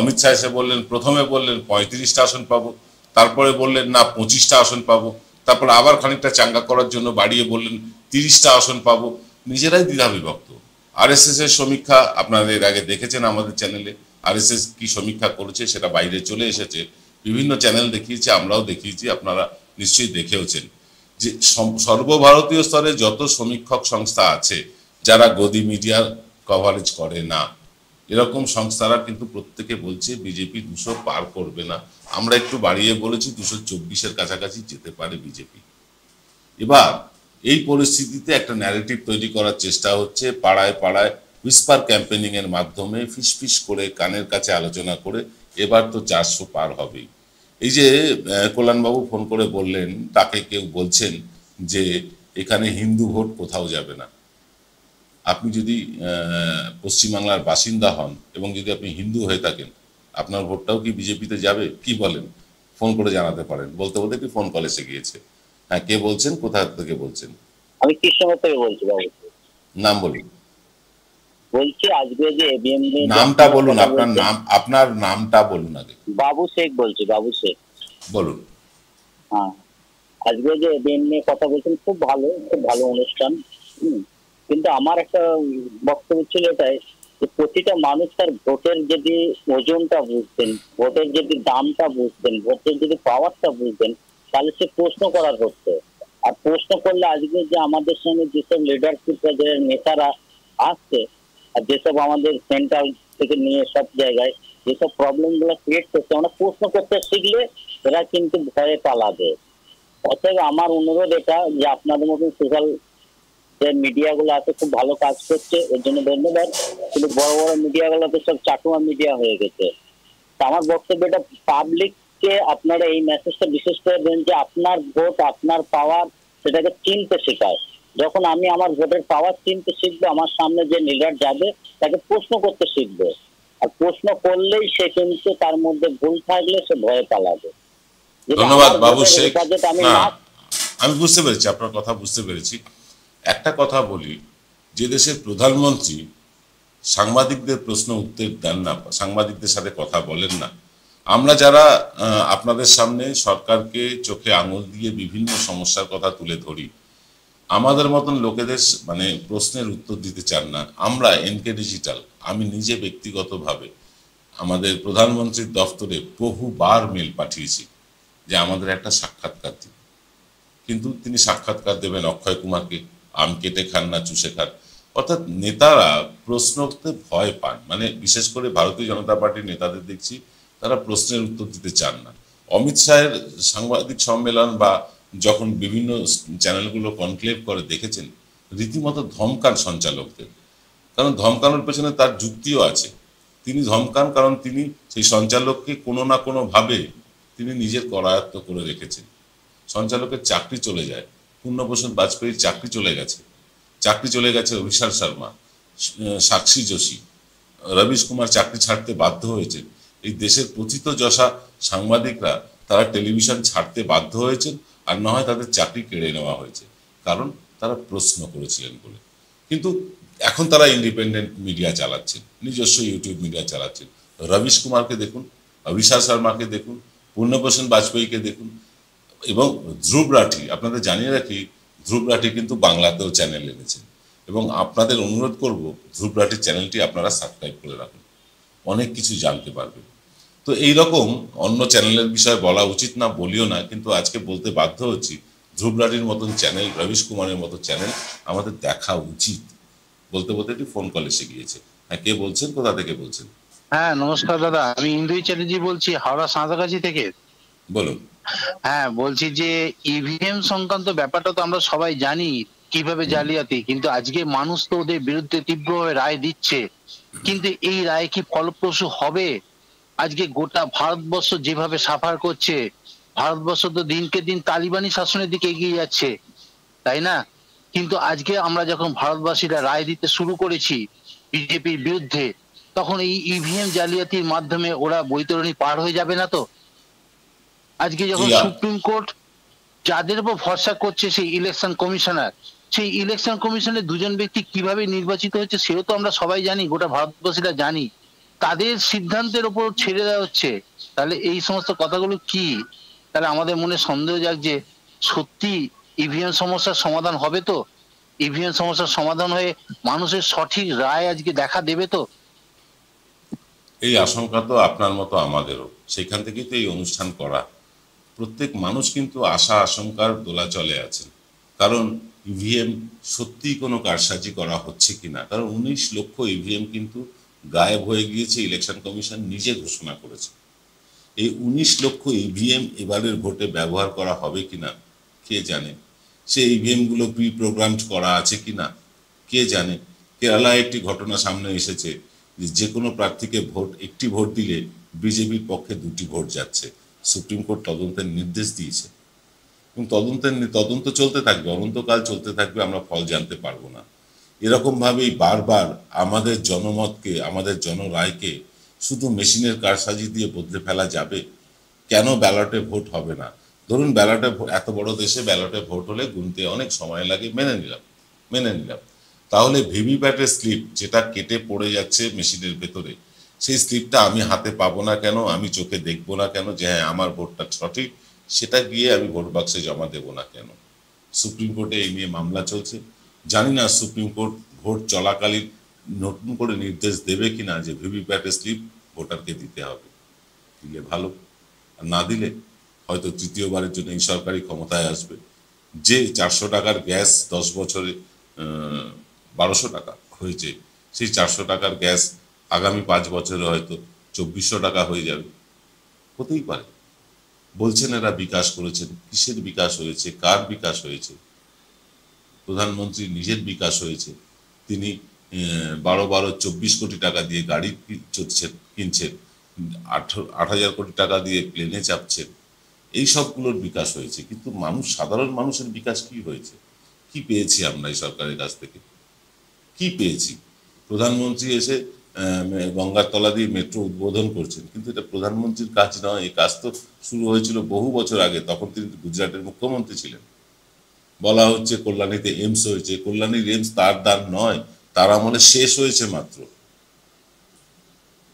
অমিত শাহ এসে বললেন প্রথমে বললেন পঁয়ত্রিশটা আসন পাবো তারপরে বললেন না পঁচিশটা আসন পাবো তারপর আবার খানিকটা চাঙ্গা করার জন্য বাড়িয়ে বললেন তিরিশটা আসন পাবো নিজেরাই দ্বিধা বিভক্ত এস এর সমীক্ষা আপনাদের আগে দেখেছেন আমাদের চ্যানেলে এস কি সমীক্ষা করেছে সেটা বাইরে চলে এসেছে বিভিন্ন চ্যানেল দেখিয়েছে আমরাও দেখিয়েছি আপনারা নিশ্চয়ই দেখেওছেন যে সর্বভারতীয় স্তরে যত সমীক্ষক সংস্থা আছে যারা গদি মিডিয়ার কভারেজ করে না এরকম সংস্থারা কিন্তু প্রত্যেকে বলছে বিজেপি দুশো পার করবে না আমরা একটু বাড়িয়ে বলেছি দুশো চব্বিশের কাছাকাছি যেতে পারে বিজেপি এবার এই পরিস্থিতিতে একটা ন্যারেটিভ তৈরি করার চেষ্টা হচ্ছে পাড়ায় পাড়ায় হুইসপার ক্যাম্পেনিং এর মাধ্যমে ফিসফিস করে কানের কাছে আলোচনা করে এবার তো চারশো পার হবেই এই যে কল্যাণবাবু ফোন করে বললেন তাকে কেউ বলছেন যে এখানে হিন্দু ভোট কোথাও যাবে না আপনি যদি পশ্চিমবাংলার বাসিন্দা হন এবং যদি আপনি হিন্দু হয়ে থাকেন আপনার ভোটটাও কি বিজেপিতে যাবে কি বলেন ফোন করে জানাতে পারেন বলতে বলতে একটি ফোন কল এসে গিয়েছে হ্যাঁ কে বলছেন কোথা থেকে বলছেন আমি কৃষ্ণনগর থেকে বলছি নাম বলুন বলছি আজকে যে এবিএম নামটা বলুন আপনার নাম আপনার নামটা বলুন আগে বাবু শেখ বলছি বাবু শেখ বলুন হ্যাঁ আজকে যে এবিএম নিয়ে কথা বলছেন খুব ভালো খুব ভালো অনুষ্ঠান হুম কিন্তু আমার একটা বক্তব্য ছিল এটাই যে প্রতিটা মানুষ তার ভোটের যদি ওজনটা বুঝতেন ভোটের যদি দামটা বুঝতেন ভোটের যদি পাওয়ারটা বুঝতেন তাহলে সে প্রশ্ন করার হচ্ছে আর প্রশ্ন করলে আজকে যে আমাদের সঙ্গে যেসব লিডারশিপরা যে নেতারা আসছে আর যেসব আমাদের সেন্ট্রাল থেকে নিয়ে সব জায়গায় যেসব প্রবলেম গুলো ক্রিয়েট করছে আমরা প্রশ্ন করতে শিখলে এরা কিন্তু ভয়ে পালাবে অতএব আমার অনুরোধ এটা যে আপনাদের মতন সোশ্যাল যে মিডিয়াগুলো আছে খুব ভালো কাজ করছে এর জন্য ধন্যবাদ কিন্তু বড় বড় মিডিয়াগুলো তো সব চাটুয়া মিডিয়া হয়ে গেছে আমার বক্তব্যটা পাবলিককে আপনারা এই মেসেজটা বিশেষ করে দেন যে আপনার ভোট আপনার পাওয়ার সেটাকে চিনতে শেখায় যখন আমি আমার ভোটের পাওয়ার চিনতে শিখবো আমার সামনে যে লিডার যাবে তাকে প্রশ্ন করতে শিখবে আর প্রশ্ন করলেই সে কিন্তু তার মধ্যে ভুল থাকলে সে ভয়ে পালাবে ধন্যবাদ বাবু শেখ আমি বুঝতে পেরেছি আপনার কথা বুঝতে পেরেছি একটা কথা বলি যে দেশের প্রধানমন্ত্রী সাংবাদিকদের প্রশ্ন উত্তর দেন না সাংবাদিকদের সাথে কথা বলেন না আমরা যারা আপনাদের সামনে সরকারকে চোখে আঙুল দিয়ে বিভিন্ন সমস্যার কথা তুলে ধরি আমাদের মতন লোকেদের মানে প্রশ্নের উত্তর দিতে চান না আমরা এনকে ডিজিটাল আমি নিজে ব্যক্তিগতভাবে আমাদের প্রধানমন্ত্রীর দফতরে বহুবার মেল পাঠিয়েছি যে আমাদের একটা সাক্ষাৎকার দিন কিন্তু তিনি সাক্ষাৎকার দেবেন অক্ষয় কুমারকে আম কেটে খান না চুষে খান অর্থাৎ নেতারা প্রশ্ন করতে ভয় পান মানে বিশেষ করে ভারতীয় জনতা পার্টির নেতাদের দেখছি তারা প্রশ্নের উত্তর দিতে চান না অমিত শাহের সাংবাদিক সম্মেলন বা যখন বিভিন্ন চ্যানেলগুলো কনক্লেভ করে দেখেছেন রীতিমতো ধমকান সঞ্চালকদের কারণ ধমকানোর পেছনে তার যুক্তিও আছে তিনি ধমকান কারণ তিনি সেই সঞ্চালককে কোনো না কোনোভাবে তিনি নিজের করায়ত্ত করে রেখেছেন সঞ্চালকের চাকরি চলে যায় পূর্ণভূষণ বাজপেয়ীর চাকরি চলে গেছে চাকরি চলে গেছে অভিষাল শর্মা সাক্ষী যোশী রবিশ কুমার চাকরি ছাড়তে বাধ্য হয়েছেন এই দেশের প্রথিত যশা সাংবাদিকরা তারা টেলিভিশন ছাড়তে বাধ্য হয়েছেন আর না হয় তাদের চাকরি কেড়ে নেওয়া হয়েছে কারণ তারা প্রশ্ন করেছিলেন বলে কিন্তু এখন তারা ইন্ডিপেন্ডেন্ট মিডিয়া চালাচ্ছেন নিজস্ব ইউটিউব মিডিয়া চালাচ্ছেন রবিশ কুমারকে দেখুন অভিষা শর্মাকে দেখুন পূর্ণভূষণ বাজপেয়ীকে দেখুন এবং ধ্রুব রাঠি আপনাদের জানিয়ে রাখি ধ্রুব রাঠি কিন্তু বাংলাতেও চ্যানেল এনেছেন এবং আপনাদের অনুরোধ করব ধ্রুব রাঠির চ্যানেলটি আপনারা সাবস্ক্রাইব করে রাখুন অনেক কিছু জানতে পারবেন তো এই রকম অন্য চ্যানেলের বিষয়ে বলা উচিত না বলিও না কিন্তু আজকে বলতে বাধ্য হচ্ছি ধ্রুব রাঠির মতন চ্যানেল রবিশ কুমারের মতো চ্যানেল আমাদের দেখা উচিত বলতে বলতে একটি ফোন কল এসে গিয়েছে হ্যাঁ কে বলছেন কোথা থেকে বলছেন হ্যাঁ নমস্কার দাদা আমি ইন্দুই চ্যাটার্জি বলছি হাওড়া সাঁতারগাছি থেকে বলুন হ্যাঁ বলছি যে ইভিএম e সংক্রান্ত ব্যাপারটা তো আমরা সবাই জানি কিভাবে জালিয়াতি কিন্তু আজকে মানুষ তো ওদের বিরুদ্ধে তীব্রভাবে রায় দিচ্ছে কিন্তু এই রায় কি ফলপ্রসূ হবে আজকে গোটা ভারতবর্ষ যেভাবে সাফার করছে ভারতবর্ষ তো দিনকে দিন তালিবানি শাসনের দিকে এগিয়ে যাচ্ছে তাই না কিন্তু আজকে আমরা যখন ভারতবাসীরা রায় দিতে শুরু করেছি বিজেপির বিরুদ্ধে তখন এই ইভিএম e জালিয়াতির মাধ্যমে ওরা বৈতরণী পার হয়ে যাবে না তো আজকে যখন সুপ্রিম কোর্ট যাদের উপর ভরসা করছে সেই ইলেকশন কমিশনার সেই ইলেকশন কমিশনের দুজন ব্যক্তি কিভাবে নির্বাচিত হচ্ছে সেও তো আমরা সবাই জানি গোটা ভারতবাসীরা জানি তাদের সিদ্ধান্তের উপর ছেড়ে দেওয়া হচ্ছে তাহলে এই সমস্ত কথাগুলো কি তাহলে আমাদের মনে সন্দেহ যাক যে সত্যি ইভিএম সমস্যার সমাধান হবে তো ইভিএম সমস্যার সমাধান হয়ে মানুষের সঠিক রায় আজকে দেখা দেবে তো এই আশঙ্কা তো আপনার মতো আমাদেরও সেখান থেকেই তো এই অনুষ্ঠান করা প্রত্যেক মানুষ কিন্তু আশা আশঙ্কার চলে আছেন কারণ ইভিএম e সত্যিই কোনো কারসাজি করা হচ্ছে কি না কারণ উনিশ লক্ষ ইভিএম e কিন্তু গায়েব হয়ে গিয়েছে ইলেকশন কমিশন নিজে ঘোষণা করেছে এই উনিশ লক্ষ ইভিএম e এবারের ভোটে ব্যবহার করা হবে কি না কে জানে সে ইভিএমগুলো প্রি প্রোগ্রাম করা আছে কি না কে জানে কেরালায় একটি ঘটনা সামনে এসেছে যে কোনো প্রার্থীকে ভোট একটি ভোট দিলে বিজেপির পক্ষে দুটি ভোট যাচ্ছে সুপ্রিম কোর্ট তদন্তের নির্দেশ দিয়েছে এবং তদন্তের তদন্ত চলতে থাকবে অনন্তকাল চলতে থাকবে আমরা ফল জানতে পারবো না এরকমভাবেই বারবার আমাদের জনমতকে আমাদের জনরায়কে শুধু মেশিনের কারসাজি দিয়ে বদলে ফেলা যাবে কেন ব্যালটে ভোট হবে না ধরুন ব্যালটে এত বড় দেশে ব্যালটে ভোট হলে গুনতে অনেক সময় লাগে মেনে নিলাম মেনে নিলাম তাহলে ভিভিপ্যাটের স্লিপ যেটা কেটে পড়ে যাচ্ছে মেশিনের ভেতরে সেই স্লিপটা আমি হাতে পাবো না কেন আমি চোখে দেখবো না কেন যে হ্যাঁ আমার ভোটটা সঠিক সেটা গিয়ে আমি ভোট বাক্সে জমা দেব না কেন সুপ্রিম কোর্টে এই নিয়ে মামলা চলছে জানি না সুপ্রিম কোর্ট ভোট চলাকালীন নতুন করে নির্দেশ দেবে কি না যে ভিভিপ্যাটের স্লিপ ভোটারকে দিতে হবে দিলে ভালো আর না দিলে হয়তো তৃতীয়বারের জন্য এই সরকারি ক্ষমতায় আসবে যে চারশো টাকার গ্যাস দশ বছরে বারোশো টাকা হয়েছে সেই চারশো টাকার গ্যাস আগামী পাঁচ বছরে হয়তো চব্বিশশো টাকা হয়ে যাবে হতেই পারে বলছেন এরা বিকাশ করেছেন কিসের বিকাশ হয়েছে কার বিকাশ হয়েছে প্রধানমন্ত্রী নিজের বিকাশ হয়েছে তিনি বারো বারো চব্বিশ কোটি টাকা দিয়ে গাড়ি চড়ছেন কিনছেন আট হাজার কোটি টাকা দিয়ে প্লেনে চাপছেন এই সবগুলোর বিকাশ হয়েছে কিন্তু মানুষ সাধারণ মানুষের বিকাশ কি হয়েছে কি পেয়েছি আমরা এই সরকারের কাছ থেকে কি পেয়েছি প্রধানমন্ত্রী এসে গঙ্গার তলা দিয়ে মেট্রো উদ্বোধন করছেন কিন্তু এটা প্রধানমন্ত্রীর কাজ নয় এই কাজ তো শুরু হয়েছিল বহু বছর আগে তখন তিনি গুজরাটের মুখ্যমন্ত্রী ছিলেন বলা হচ্ছে কল্যাণীতে এমস হয়েছে কল্যাণীর এমস তার দান নয় তার আমলে শেষ হয়েছে মাত্র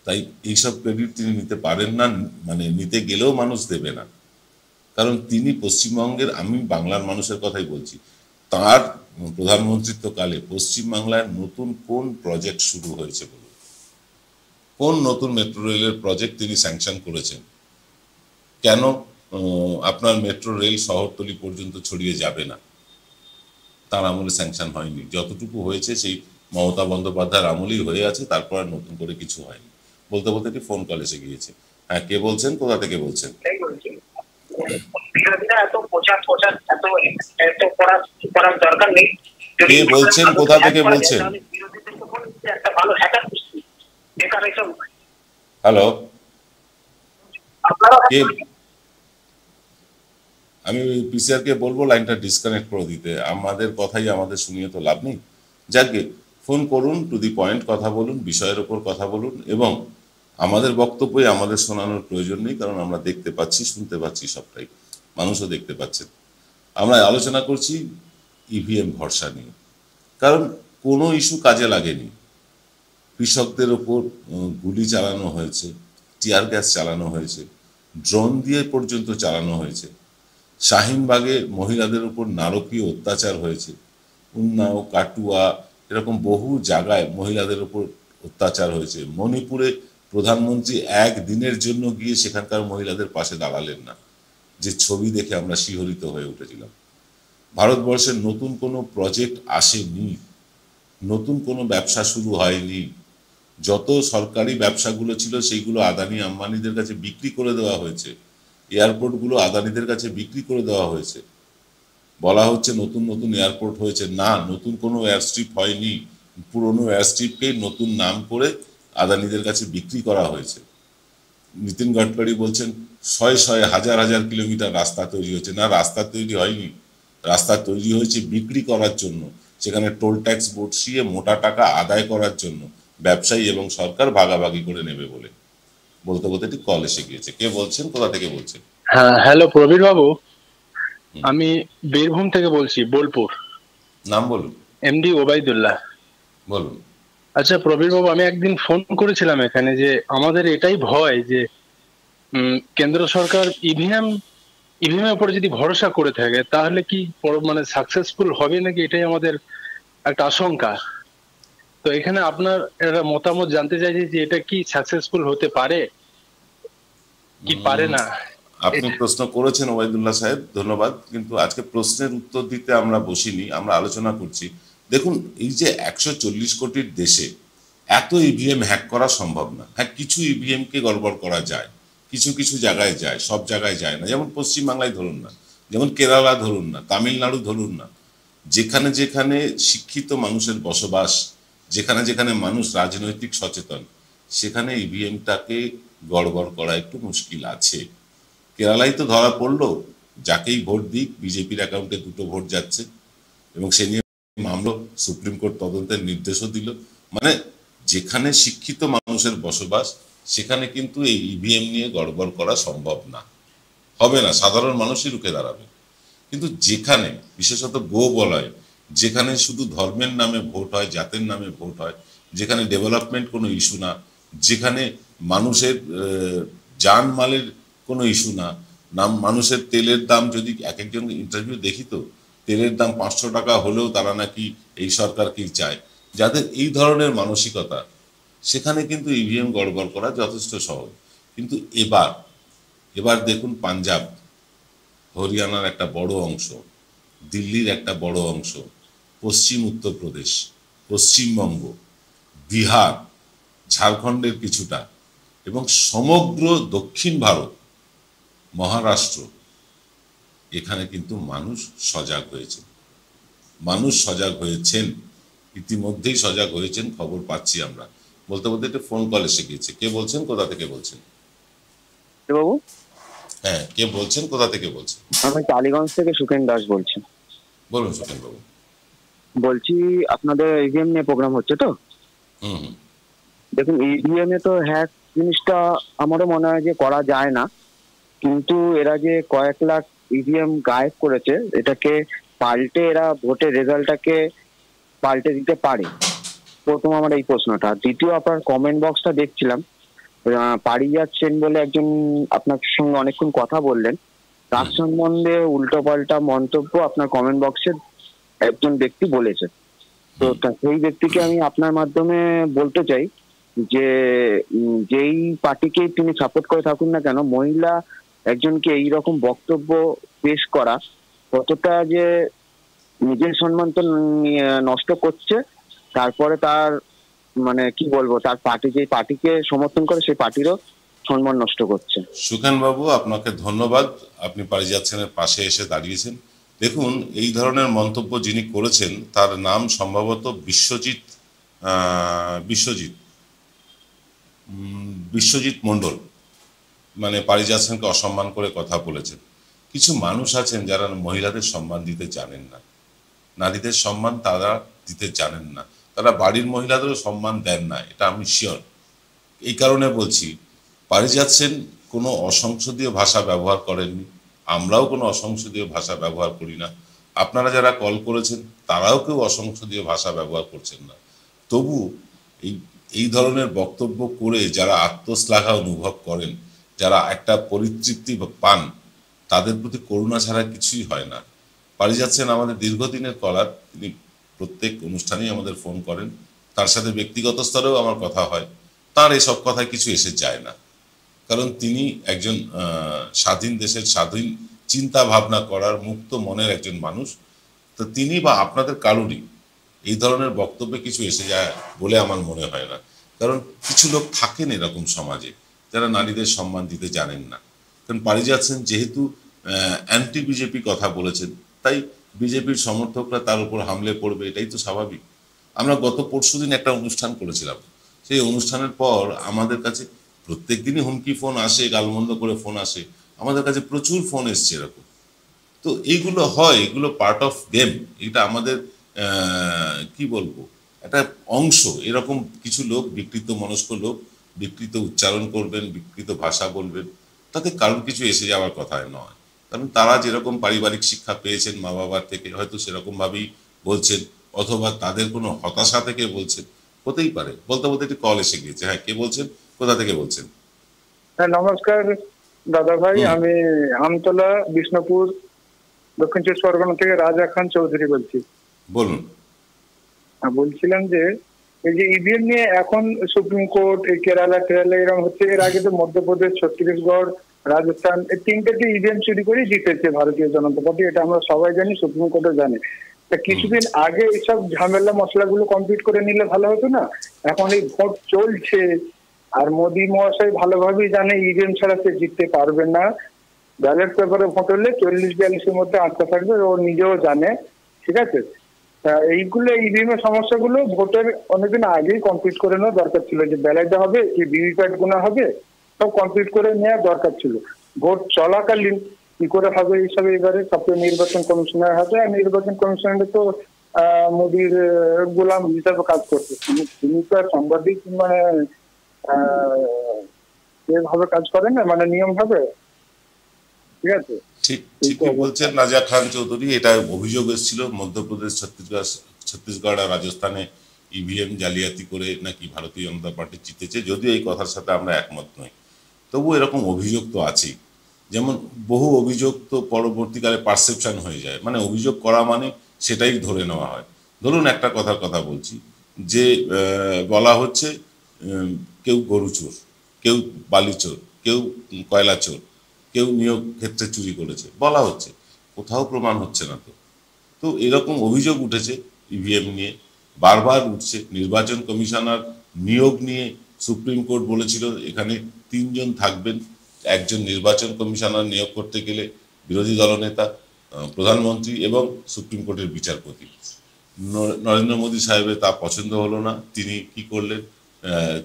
তাই এইসব ক্রেডিট তিনি নিতে পারেন না মানে নিতে গেলেও মানুষ দেবে না কারণ তিনি পশ্চিমবঙ্গের আমি বাংলার মানুষের কথাই বলছি তার প্রধানমন্ত্রিত্বকালে পশ্চিমবাংলায় নতুন কোন প্রজেক্ট শুরু হয়েছে বলে কোন নতুন মেট্রো রেলের প্রজেক্ট তিনি স্যাংশন করেছেন কেন আপনার মেট্রো রেল শহরতলি পর্যন্ত ছড়িয়ে যাবে না তার আমলে স্যাংশন হয়নি যতটুকু হয়েছে সেই মমতা বন্দ্যোপাধ্যায়ের আমলেই হয়ে আছে তারপর নতুন করে কিছু হয়নি বলতে বলতে একটি ফোন কল এসে গিয়েছে হ্যাঁ কে বলছেন কোথা থেকে বলছেন কে বলছেন কোথা থেকে বলছেন হ্যালো আমি পিসিআর কে বলবো লাইনটা ডিসকানেক্ট করে দিতে আমাদের কথাই আমাদের শুনিয়ে তো লাভ নেই যাকে ফোন করুন টু দি পয়েন্ট কথা বলুন বিষয়ের ওপর কথা বলুন এবং আমাদের বক্তব্যই আমাদের শোনানোর প্রয়োজন নেই কারণ আমরা দেখতে পাচ্ছি শুনতে পাচ্ছি সবটাই মানুষও দেখতে পাচ্ছেন আমরা আলোচনা করছি ইভিএম e ভরসা নিয়ে কারণ কোনো ইস্যু কাজে লাগেনি কৃষকদের ওপর গুলি চালানো হয়েছে টিয়ার গ্যাস চালানো হয়েছে ড্রোন দিয়ে পর্যন্ত চালানো হয়েছে শাহিনবাগে মহিলাদের উপর নারকীয় অত্যাচার হয়েছে উন্নাও কাটুয়া এরকম বহু জায়গায় মহিলাদের উপর অত্যাচার হয়েছে মণিপুরে প্রধানমন্ত্রী একদিনের জন্য গিয়ে সেখানকার মহিলাদের পাশে দাঁড়ালেন না যে ছবি দেখে আমরা শিহরিত হয়ে উঠেছিলাম ভারতবর্ষের নতুন কোনো প্রজেক্ট আসেনি নতুন কোনো ব্যবসা শুরু হয়নি যত সরকারি ব্যবসাগুলো ছিল সেইগুলো আদানি আম্বানিদের কাছে বিক্রি করে দেওয়া হয়েছে এয়ারপোর্টগুলো আদানিদের কাছে বিক্রি করে দেওয়া হয়েছে বলা হচ্ছে নতুন নতুন এয়ারপোর্ট হয়েছে না নতুন কোনো এয়ারস্ট্রিপ হয়নি পুরনো এয়ারস্ট্রিপকে নতুন নাম করে আদানিদের কাছে বিক্রি করা হয়েছে নীতিন গডকারি বলছেন শয়ে শয়ে হাজার হাজার কিলোমিটার রাস্তা তৈরি হয়েছে না রাস্তা তৈরি হয়নি রাস্তা তৈরি হয়েছে বিক্রি করার জন্য সেখানে টোল ট্যাক্স বসিয়ে মোটা টাকা আদায় করার জন্য ব্যবসায়ী এবং সরকার ভাগাভাগি করে নেবে বলে বলতে বলতে ঠিক কল এসে গিয়েছে কে বলছেন কোথা থেকে বলছেন হ্যাঁ হ্যালো প্রবীর বাবু আমি বীরভূম থেকে বলছি বোলপুর নাম বলুন এমডি ওবাইদুল্লাহ বলুন আচ্ছা প্রবীর বাবু আমি একদিন ফোন করেছিলাম এখানে যে আমাদের এটাই ভয় যে কেন্দ্র সরকার ইভিএম ইভিএম এর উপরে যদি ভরসা করে থাকে তাহলে কি মানে সাকসেসফুল হবে নাকি এটাই আমাদের একটা আশঙ্কা তো এখানে আপনার একটা মতামত জানতে চাইছি যে এটা কি সাকসেসফুল হতে পারে কি পারে না আপনি প্রশ্ন করেছেন ওবায়দুল্লাহ সাহেব ধন্যবাদ কিন্তু আজকে প্রশ্নের উত্তর দিতে আমরা বসিনি আমরা আলোচনা করছি দেখুন এই যে একশো চল্লিশ কোটির দেশে এত ইভিএম e হ্যাক করা সম্ভব না হ্যাঁ কিছু ইভিএমকে e গড়বড় করা যায় কিছু কিছু জায়গায় যায় সব জায়গায় যায় না যেমন পশ্চিমবাংলায় ধরুন না যেমন কেরালা ধরুন না তামিলনাড়ু ধরুন না যেখানে যেখানে শিক্ষিত মানুষের বসবাস যেখানে যেখানে মানুষ রাজনৈতিক সচেতন সেখানে ইভিএমটাকে e গড়বড় করা একটু মুশকিল আছে কেরালায় তো ধরা পড়লো যাকেই ভোট দিক বিজেপির অ্যাকাউন্টে দুটো ভোট যাচ্ছে এবং সে নিয়ে মামলো সুপ্রিম কোর্ট তদন্তের নির্দেশও দিল মানে যেখানে শিক্ষিত মানুষের বসবাস সেখানে কিন্তু এই ইভিএম e নিয়ে গড়বড় করা সম্ভব না হবে না সাধারণ মানুষই রুখে দাঁড়াবে কিন্তু যেখানে বিশেষত গো বলয় যেখানে শুধু ধর্মের নামে ভোট হয় জাতের নামে ভোট হয় যেখানে ডেভেলপমেন্ট কোনো ইস্যু না যেখানে মানুষের যান মালের কোনো ইস্যু না নাম মানুষের তেলের দাম যদি এক একজন ইন্টারভিউ দেখি তো তেলের দাম পাঁচশো টাকা হলেও তারা নাকি এই সরকারকেই চায় যাদের এই ধরনের মানসিকতা সেখানে কিন্তু ইভিএম e গড়বড় করা যথেষ্ট সহজ কিন্তু এবার এবার দেখুন পাঞ্জাব হরিয়ানার একটা বড় অংশ দিল্লির একটা বড় অংশ পশ্চিম উত্তরপ্রদেশ পশ্চিমবঙ্গ বিহার ঝাড়খণ্ডের কিছুটা এবং সমগ্র দক্ষিণ ভারত মহারাষ্ট্র এখানে কিন্তু মানুষ সজাগ হয়েছে মানুষ সজাগ হয়েছেন ইতিমধ্যেই সজাগ হয়েছেন খবর পাচ্ছি আমরা বলতে বলতে একটা ফোন কল এসে গিয়েছে কে বলছেন কোথা থেকে বলছেন বাবু হ্যাঁ কে বলছেন কোথা থেকে বলছেন আমি টালিগঞ্জ থেকে সুখেন দাস বলছি বলুন সুখেন বাবু বলছি আপনাদের ইভিএম নিয়ে প্রোগ্রাম হচ্ছে তো দেখুন ইভিএম এ তো হ্যাক জিনিসটা আমারও মনে হয় যে করা যায় না কিন্তু এরা যে কয়েক লাখ ইভিএম গায়েব করেছে এটাকে পাল্টে এরা ভোটের রেজাল্টটাকে পাল্টে দিতে পারে প্রথম আমার এই প্রশ্নটা দ্বিতীয় আপনার কমেন্ট বক্সটা দেখছিলাম পাড়ি যাচ্ছেন বলে একজন আপনার সঙ্গে অনেকক্ষণ কথা বললেন তার সম্বন্ধে উল্টো পাল্টা মন্তব্য আপনার কমেন্ট বক্সে একজন ব্যক্তি বলেছে তো সেই ব্যক্তিকে আমি আপনার মাধ্যমে বলতে চাই যে যেই পার্টিকে তিনি সাপোর্ট করে থাকুন না কেন মহিলা একজনকে এই রকম বক্তব্য পেশ করা কতটা যে নিজের সম্মান তো নষ্ট করছে তারপরে তার মানে কি বলবো তার পার্টি যে পার্টিকে সমর্থন করে সেই পার্টিরও সম্মান নষ্ট করছে সুখান বাবু আপনাকে ধন্যবাদ আপনি পারিজাত সেনের পাশে এসে দাঁড়িয়েছেন দেখুন এই ধরনের মন্তব্য যিনি করেছেন তার নাম সম্ভবত বিশ্বজিৎ বিশ্বজিৎ বিশ্বজিৎ মণ্ডল মানে পারিজাত সেনকে অসম্মান করে কথা বলেছেন কিছু মানুষ আছেন যারা মহিলাদের সম্মান দিতে জানেন না নারীদের সম্মান তারা দিতে জানেন না তারা বাড়ির মহিলাদেরও সম্মান দেন না এটা আমি শিওর এই কারণে বলছি পারিজাত সেন কোনো অসংসদীয় ভাষা ব্যবহার করেননি আমরাও কোনো অসংসদীয় ভাষা ব্যবহার করি না আপনারা যারা কল করেছেন তারাও কেউ অসংসদীয় ভাষা ব্যবহার করছেন না তবু এই এই ধরনের বক্তব্য করে যারা আত্মশ্লাঘা অনুভব করেন যারা একটা পরিতৃপ্তি পান তাদের প্রতি করুণা ছাড়া কিছুই হয় না পারি যাচ্ছেন আমাদের দীর্ঘদিনের কলার তিনি প্রত্যেক অনুষ্ঠানেই আমাদের ফোন করেন তার সাথে ব্যক্তিগত স্তরেও আমার কথা হয় তার এসব কথা কিছু এসে যায় না কারণ তিনি একজন স্বাধীন দেশের স্বাধীন চিন্তা ভাবনা করার মুক্ত মনের একজন মানুষ তো তিনি বা আপনাদের কারোরই এই ধরনের বক্তব্যে কিছু এসে যায় বলে আমার মনে হয় না কারণ কিছু লোক থাকেন এরকম সমাজে যারা নারীদের সম্মান দিতে জানেন না কারণ পারিজাত সেন যেহেতু অ্যান্টি বিজেপি কথা বলেছেন তাই বিজেপির সমর্থকরা তার উপর হামলে পড়বে এটাই তো স্বাভাবিক আমরা গত পরশুদিন একটা অনুষ্ঠান করেছিলাম সেই অনুষ্ঠানের পর আমাদের কাছে প্রত্যেক দিনই হুমকি ফোন আসে গালমন্দ করে ফোন আসে আমাদের কাছে প্রচুর ফোন এসছে এরকম তো এইগুলো হয় এগুলো পার্ট অফ গেম এটা আমাদের কি বলবো একটা অংশ এরকম কিছু লোক বিকৃত মনস্ক লোক বিকৃত উচ্চারণ করবেন বিকৃত ভাষা বলবেন তাতে কারণ কিছু এসে যাওয়ার কথায় নয় কারণ তারা যেরকম পারিবারিক শিক্ষা পেয়েছেন মা বাবার থেকে হয়তো সেরকমভাবেই বলছেন অথবা তাদের কোনো হতাশা থেকে বলছেন হতেই পারে বলতে বলতে একটি কল এসে গিয়েছে হ্যাঁ কে বলছেন কোথা থেকে বলছেন হ্যাঁ নমস্কার দাদা ভাই আমি আমতলা বিষ্ণুপুর দক্ষিণ চব্বিশ পরগনা থেকে রাজা খান চৌধুরী বলছি বলুন বলছিলাম যে এই যে ইভিএম e নিয়ে এখন সুপ্রিম কোর্ট কেরালা কেরালা এরকম হচ্ছে এর আগে তো মধ্যপ্রদেশ ছত্তিশগড় রাজস্থান এই তিনটাতে ইভিএম e চুরি করে জিতেছে ভারতীয় জনতা পার্টি এটা আমরা সবাই জানি সুপ্রিম কোর্টও জানে তা কিছুদিন আগে এইসব ঝামেলা মশলাগুলো কমপ্লিট করে নিলে ভালো হতো না এখন এই ভোট চলছে আর মোদি মহাশয় ভালোভাবেই জানে ইভিএম ছাড়া সে জিততে পারবে না ব্যালট পেপারে ভোট হলে চল্লিশ বিয়াল্লিশের মধ্যে আটকা থাকবে ও নিজেও জানে ঠিক আছে এইগুলো ইভিএম এর সমস্যাগুলো ভোটের অনেকদিন আগেই কমপ্লিট করে নেওয়া দরকার ছিল যে ব্যালটে হবে কি ভিভিপ্যাট গুণা হবে সব কমপ্লিট করে নেওয়া দরকার ছিল ভোট চলাকালীন কি করে হবে এইসব এবারে সবচেয়ে নির্বাচন কমিশনার হাতে আর নির্বাচন কমিশনার তো মোদির গোলাম হিসাবে কাজ করছে তিনি তো সাংবাদিক মানে যেভাবে কাজ করেন মানে নিয়ম ভাবে ঠিক আছে ঠিক ঠিকই বলছেন নাজা খান চৌধুরী এটা অভিযোগ এসেছিল মধ্যপ্রদেশ ছত্তিশগড় ছত্তিশগড় আর রাজস্থানে ইভিএম e জালিয়াতি করে নাকি ভারতীয় জনতা পার্টি জিতেছে যদিও এই কথার সাথে আমরা একমত নই তবু এরকম অভিযোগ তো আছেই যেমন বহু অভিযোগ তো পরবর্তীকালে পারসেপশন হয়ে যায় মানে অভিযোগ করা মানে সেটাই ধরে নেওয়া হয় ধরুন একটা কথার কথা বলছি যে বলা হচ্ছে কেউ গরু চোর কেউ বালি চোর কেউ কয়লা চোর কেউ নিয়োগ ক্ষেত্রে চুরি করেছে বলা হচ্ছে কোথাও প্রমাণ হচ্ছে না তো তো এরকম অভিযোগ উঠেছে ইভিএম e নিয়ে বারবার উঠছে নির্বাচন কমিশনার নিয়োগ নিয়ে সুপ্রিম কোর্ট বলেছিল এখানে তিনজন থাকবেন একজন নির্বাচন কমিশনার নিয়োগ করতে গেলে বিরোধী দলনেতা প্রধানমন্ত্রী এবং সুপ্রিম কোর্টের বিচারপতি নরেন্দ্র মোদী সাহেবের তা পছন্দ হলো না তিনি কি করলেন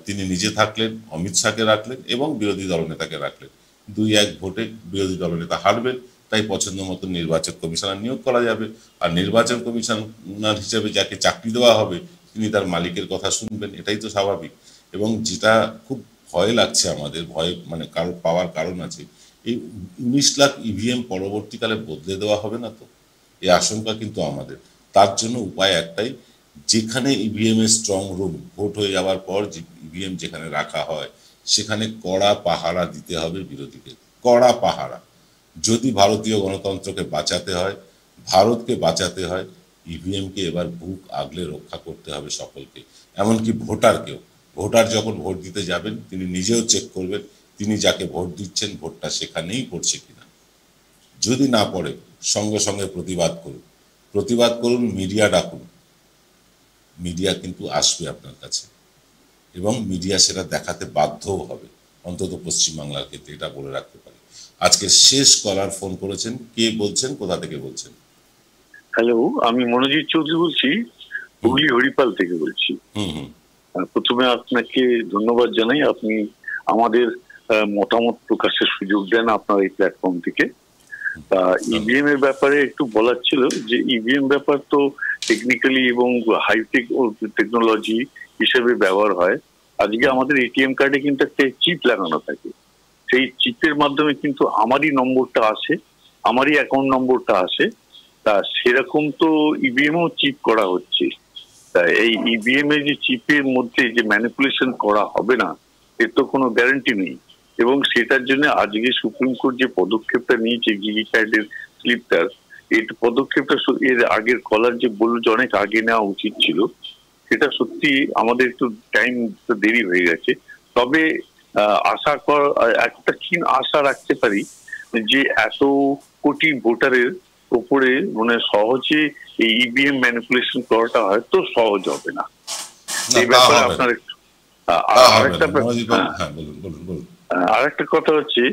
তিনি নিজে থাকলেন অমিত শাহকে রাখলেন এবং বিরোধী দলনেতাকে রাখলেন দুই এক ভোটে বিরোধী দলনেতা হারবেন তাই পছন্দ মতো নির্বাচন কমিশনার নিয়োগ করা যাবে আর নির্বাচন কমিশনার হিসেবে যাকে চাকরি দেওয়া হবে তিনি তার মালিকের কথা শুনবেন এটাই তো স্বাভাবিক এবং যেটা খুব ভয় লাগছে আমাদের ভয় মানে কারো পাওয়ার কারণ আছে এই উনিশ লাখ ইভিএম e পরবর্তীকালে বদলে দেওয়া হবে না তো এই আশঙ্কা কিন্তু আমাদের তার জন্য উপায় একটাই যেখানে ইভিএম e এর স্ট্রং রুম ভোট হয়ে যাওয়ার পর ইভিএম e যেখানে রাখা হয় সেখানে কড়া পাহারা দিতে হবে বিরোধীকে কড়া পাহারা যদি ভারতীয় গণতন্ত্রকে বাঁচাতে হয় ভারতকে বাঁচাতে হয় ইভিএমকে e এবার বুক আগলে রক্ষা করতে হবে সকলকে এমনকি ভোটারকেও ভোটার যখন ভোট দিতে যাবেন তিনি নিজেও চেক করবেন তিনি যাকে ভোট দিচ্ছেন ভোটটা সেখানেই পড়ছে কিনা যদি না পড়ে সঙ্গে সঙ্গে প্রতিবাদ করুন প্রতিবাদ করুন মিডিয়া ডাকুন মিডিয়া কিন্তু আসবে আপনার কাছে এবং মিডিয়া সেটা দেখাতে বাধ্যও হবে অন্তত পশ্চিমবাংলার ক্ষেত্রে এটা বলে রাখতে পারি আজকে শেষ কলার ফোন করেছেন কে বলছেন কোথা থেকে বলছেন হ্যালো আমি মনোজিৎ চৌধুরী বলছি হুগলি হরিপাল থেকে বলছি প্রথমে আপনাকে ধন্যবাদ জানাই আপনি আমাদের মতামত প্রকাশের সুযোগ দেন আপনার এই প্ল্যাটফর্ম থেকে ইভিএম e এর ব্যাপারে একটু বলার ছিল যে ইভিএম e ব্যাপার তো টেকনিক্যালি এবং হাইটেক টেকনোলজি হিসেবে ব্যবহার হয় আজকে আমাদের এটিএম কার্ডে কিন্তু একটা চিপ লাগানো থাকে সেই চিপের মাধ্যমে কিন্তু আমারই নম্বরটা আসে আমারই অ্যাকাউন্ট নম্বরটা আসে তা সেরকম তো ইভিএমও e চিপ করা হচ্ছে তা এই ইভিএম e এর যে চিপের মধ্যে যে ম্যানিপুলেশন করা হবে না এর তো কোনো গ্যারান্টি নেই এবং সেটার জন্য আজকে সুপ্রিম কোর্ট যে পদক্ষেপটা নিয়েছে গিগি কার্ডের স্লিপটার এই পদক্ষেপটা এর আগের কলার যে বলল যে অনেক আগে নেওয়া উচিত ছিল সেটা সত্যি আমাদের একটু টাইম দেরি হয়ে গেছে তবে আশা কর একটা ক্ষীণ আশা রাখতে পারি যে এত কোটি ভোটারের উপরে মানে সহজে এই ইভিএম e ম্যানিপুলেশন করাটা হয়তো সহজ হবে না এই ব্যাপারে আপনার আরেকটা আর একটা কথা হচ্ছে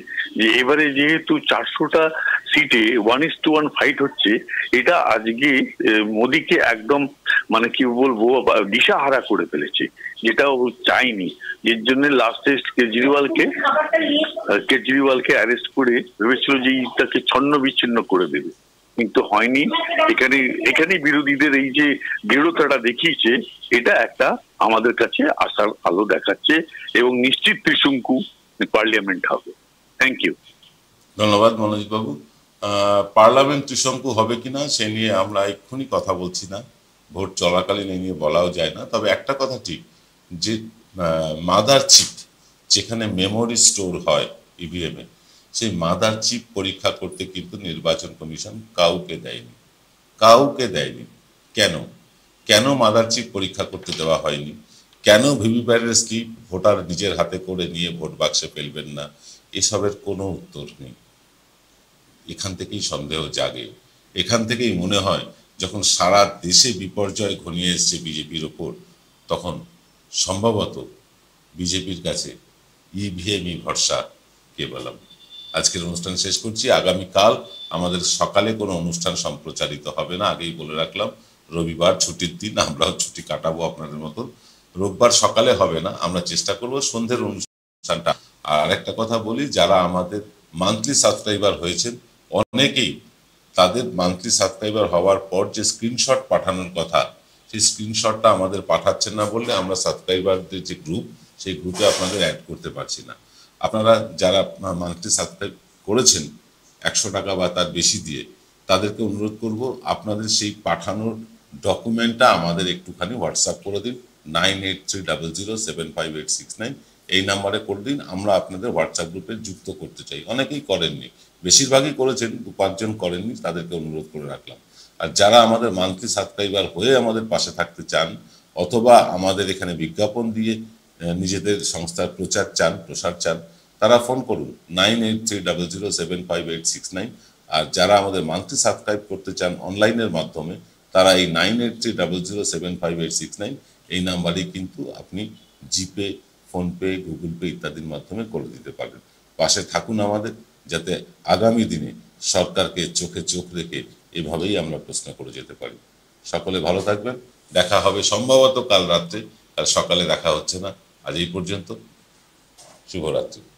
যে এবারে যেহেতু চারশোটা সিটে one is to one fight হচ্ছে এটা আজকে মোদীকে একদম মানে কি বলবো দিশাহারা করে ফেলেছে যেটা ও চায়নি এর জন্য লাস্টে কেজরিওয়ালকে কেজরিওয়ালকে অ্যারেস্ট করে ভেবেছিল যে তাকে ছন্ন বিচ্ছিন্ন করে দেবে কিন্তু হয়নি এখানে এখানে বিরোধীদের এই যে দৃঢ়তাটা দেখিয়েছে এটা একটা আমাদের কাছে আসার আলো দেখাচ্ছে এবং নিশ্চিত ত্রিশঙ্কু পার্লামেন্ট হবে থ্যাংক ইউ ধন্যবাদ মনোজবাবু পার্লামেন্ট ত্রিশঙ্কু হবে কিনা সে নিয়ে আমরা এক্ষুনি কথা বলছি না ভোট চলাকালীন এই নিয়ে বলাও যায় না তবে একটা কথা ঠিক যে মাদার চিপ যেখানে মেমোরি স্টোর হয় e এ সেই মাদার চিপ পরীক্ষা করতে কিন্তু নির্বাচন কমিশন কাউকে দেয়নি কাউকে দেয়নি কেন কেন মাদার চিপ পরীক্ষা করতে দেওয়া হয়নি কেন ভিভিপ্যাটের স্লিপ ভোটার নিজের হাতে করে নিয়ে ভোট বাক্সে ফেলবেন না এসবের কোনো উত্তর নেই এখান থেকেই সন্দেহ জাগে এখান থেকেই মনে হয় যখন সারা দেশে বিপর্যয় ঘনিয়ে এসছে বিজেপির ওপর তখন সম্ভবত বিজেপির কাছে ইভিএমই ভরসা কেবলম আজকের অনুষ্ঠান শেষ করছি আগামীকাল আমাদের সকালে কোনো অনুষ্ঠান সম্প্রচারিত হবে না আগেই বলে রাখলাম রবিবার ছুটির দিন আমরাও ছুটি কাটাবো আপনাদের মতন রোববার সকালে হবে না আমরা চেষ্টা করব সন্ধ্যের অনুষ্ঠানটা আর একটা কথা বলি যারা আমাদের মান্থলি সাবস্ক্রাইবার হয়েছেন অনেকেই তাদের মান্থলি সাবস্ক্রাইবার হওয়ার পর যে স্ক্রিনশট পাঠানোর কথা সেই স্ক্রিনশটটা আমাদের পাঠাচ্ছেন না বললে আমরা সাবস্ক্রাইবারদের যে গ্রুপ সেই গ্রুপে আপনাদের অ্যাড করতে পারছি না আপনারা যারা মান্থলি সাবস্ক্রাইব করেছেন একশো টাকা বা তার বেশি দিয়ে তাদেরকে অনুরোধ করব আপনাদের সেই পাঠানোর ডকুমেন্টটা আমাদের একটুখানি হোয়াটসঅ্যাপ করে দিন nine eight three double zero seven five eight six nine এই নাম্বারে করে দিন আমরা আপনাদের হোয়াটসঅ্যাপ গ্রুপে যুক্ত করতে চাই অনেকেই করেননি বেশিরভাগই করেছেন দু পাঁচজন করেননি তাদেরকে অনুরোধ করে রাখলাম আর যারা আমাদের মান্থলি সাবস্ক্রাইবার হয়ে আমাদের পাশে থাকতে চান অথবা আমাদের এখানে বিজ্ঞাপন দিয়ে নিজেদের সংস্থার প্রচার চান প্রসার চান তারা ফোন করুন nine eight three double zero seven five eight six nine আর যারা আমাদের মান্থলি সাবস্ক্রাইব করতে চান অনলাইনের মাধ্যমে তারা এই nine eight three double zero seven five eight six nine এই নাম্বারে কিন্তু আপনি জিপে ফোনপে গুগল পে ইত্যাদির মাধ্যমে করে দিতে পারবেন পাশে থাকুন আমাদের যাতে আগামী দিনে সরকারকে চোখে চোখ রেখে এভাবেই আমরা প্রশ্ন করে যেতে পারি সকলে ভালো থাকবেন দেখা হবে সম্ভবত কাল রাত্রে আর সকালে দেখা হচ্ছে না আজ এই পর্যন্ত শুভরাত্রি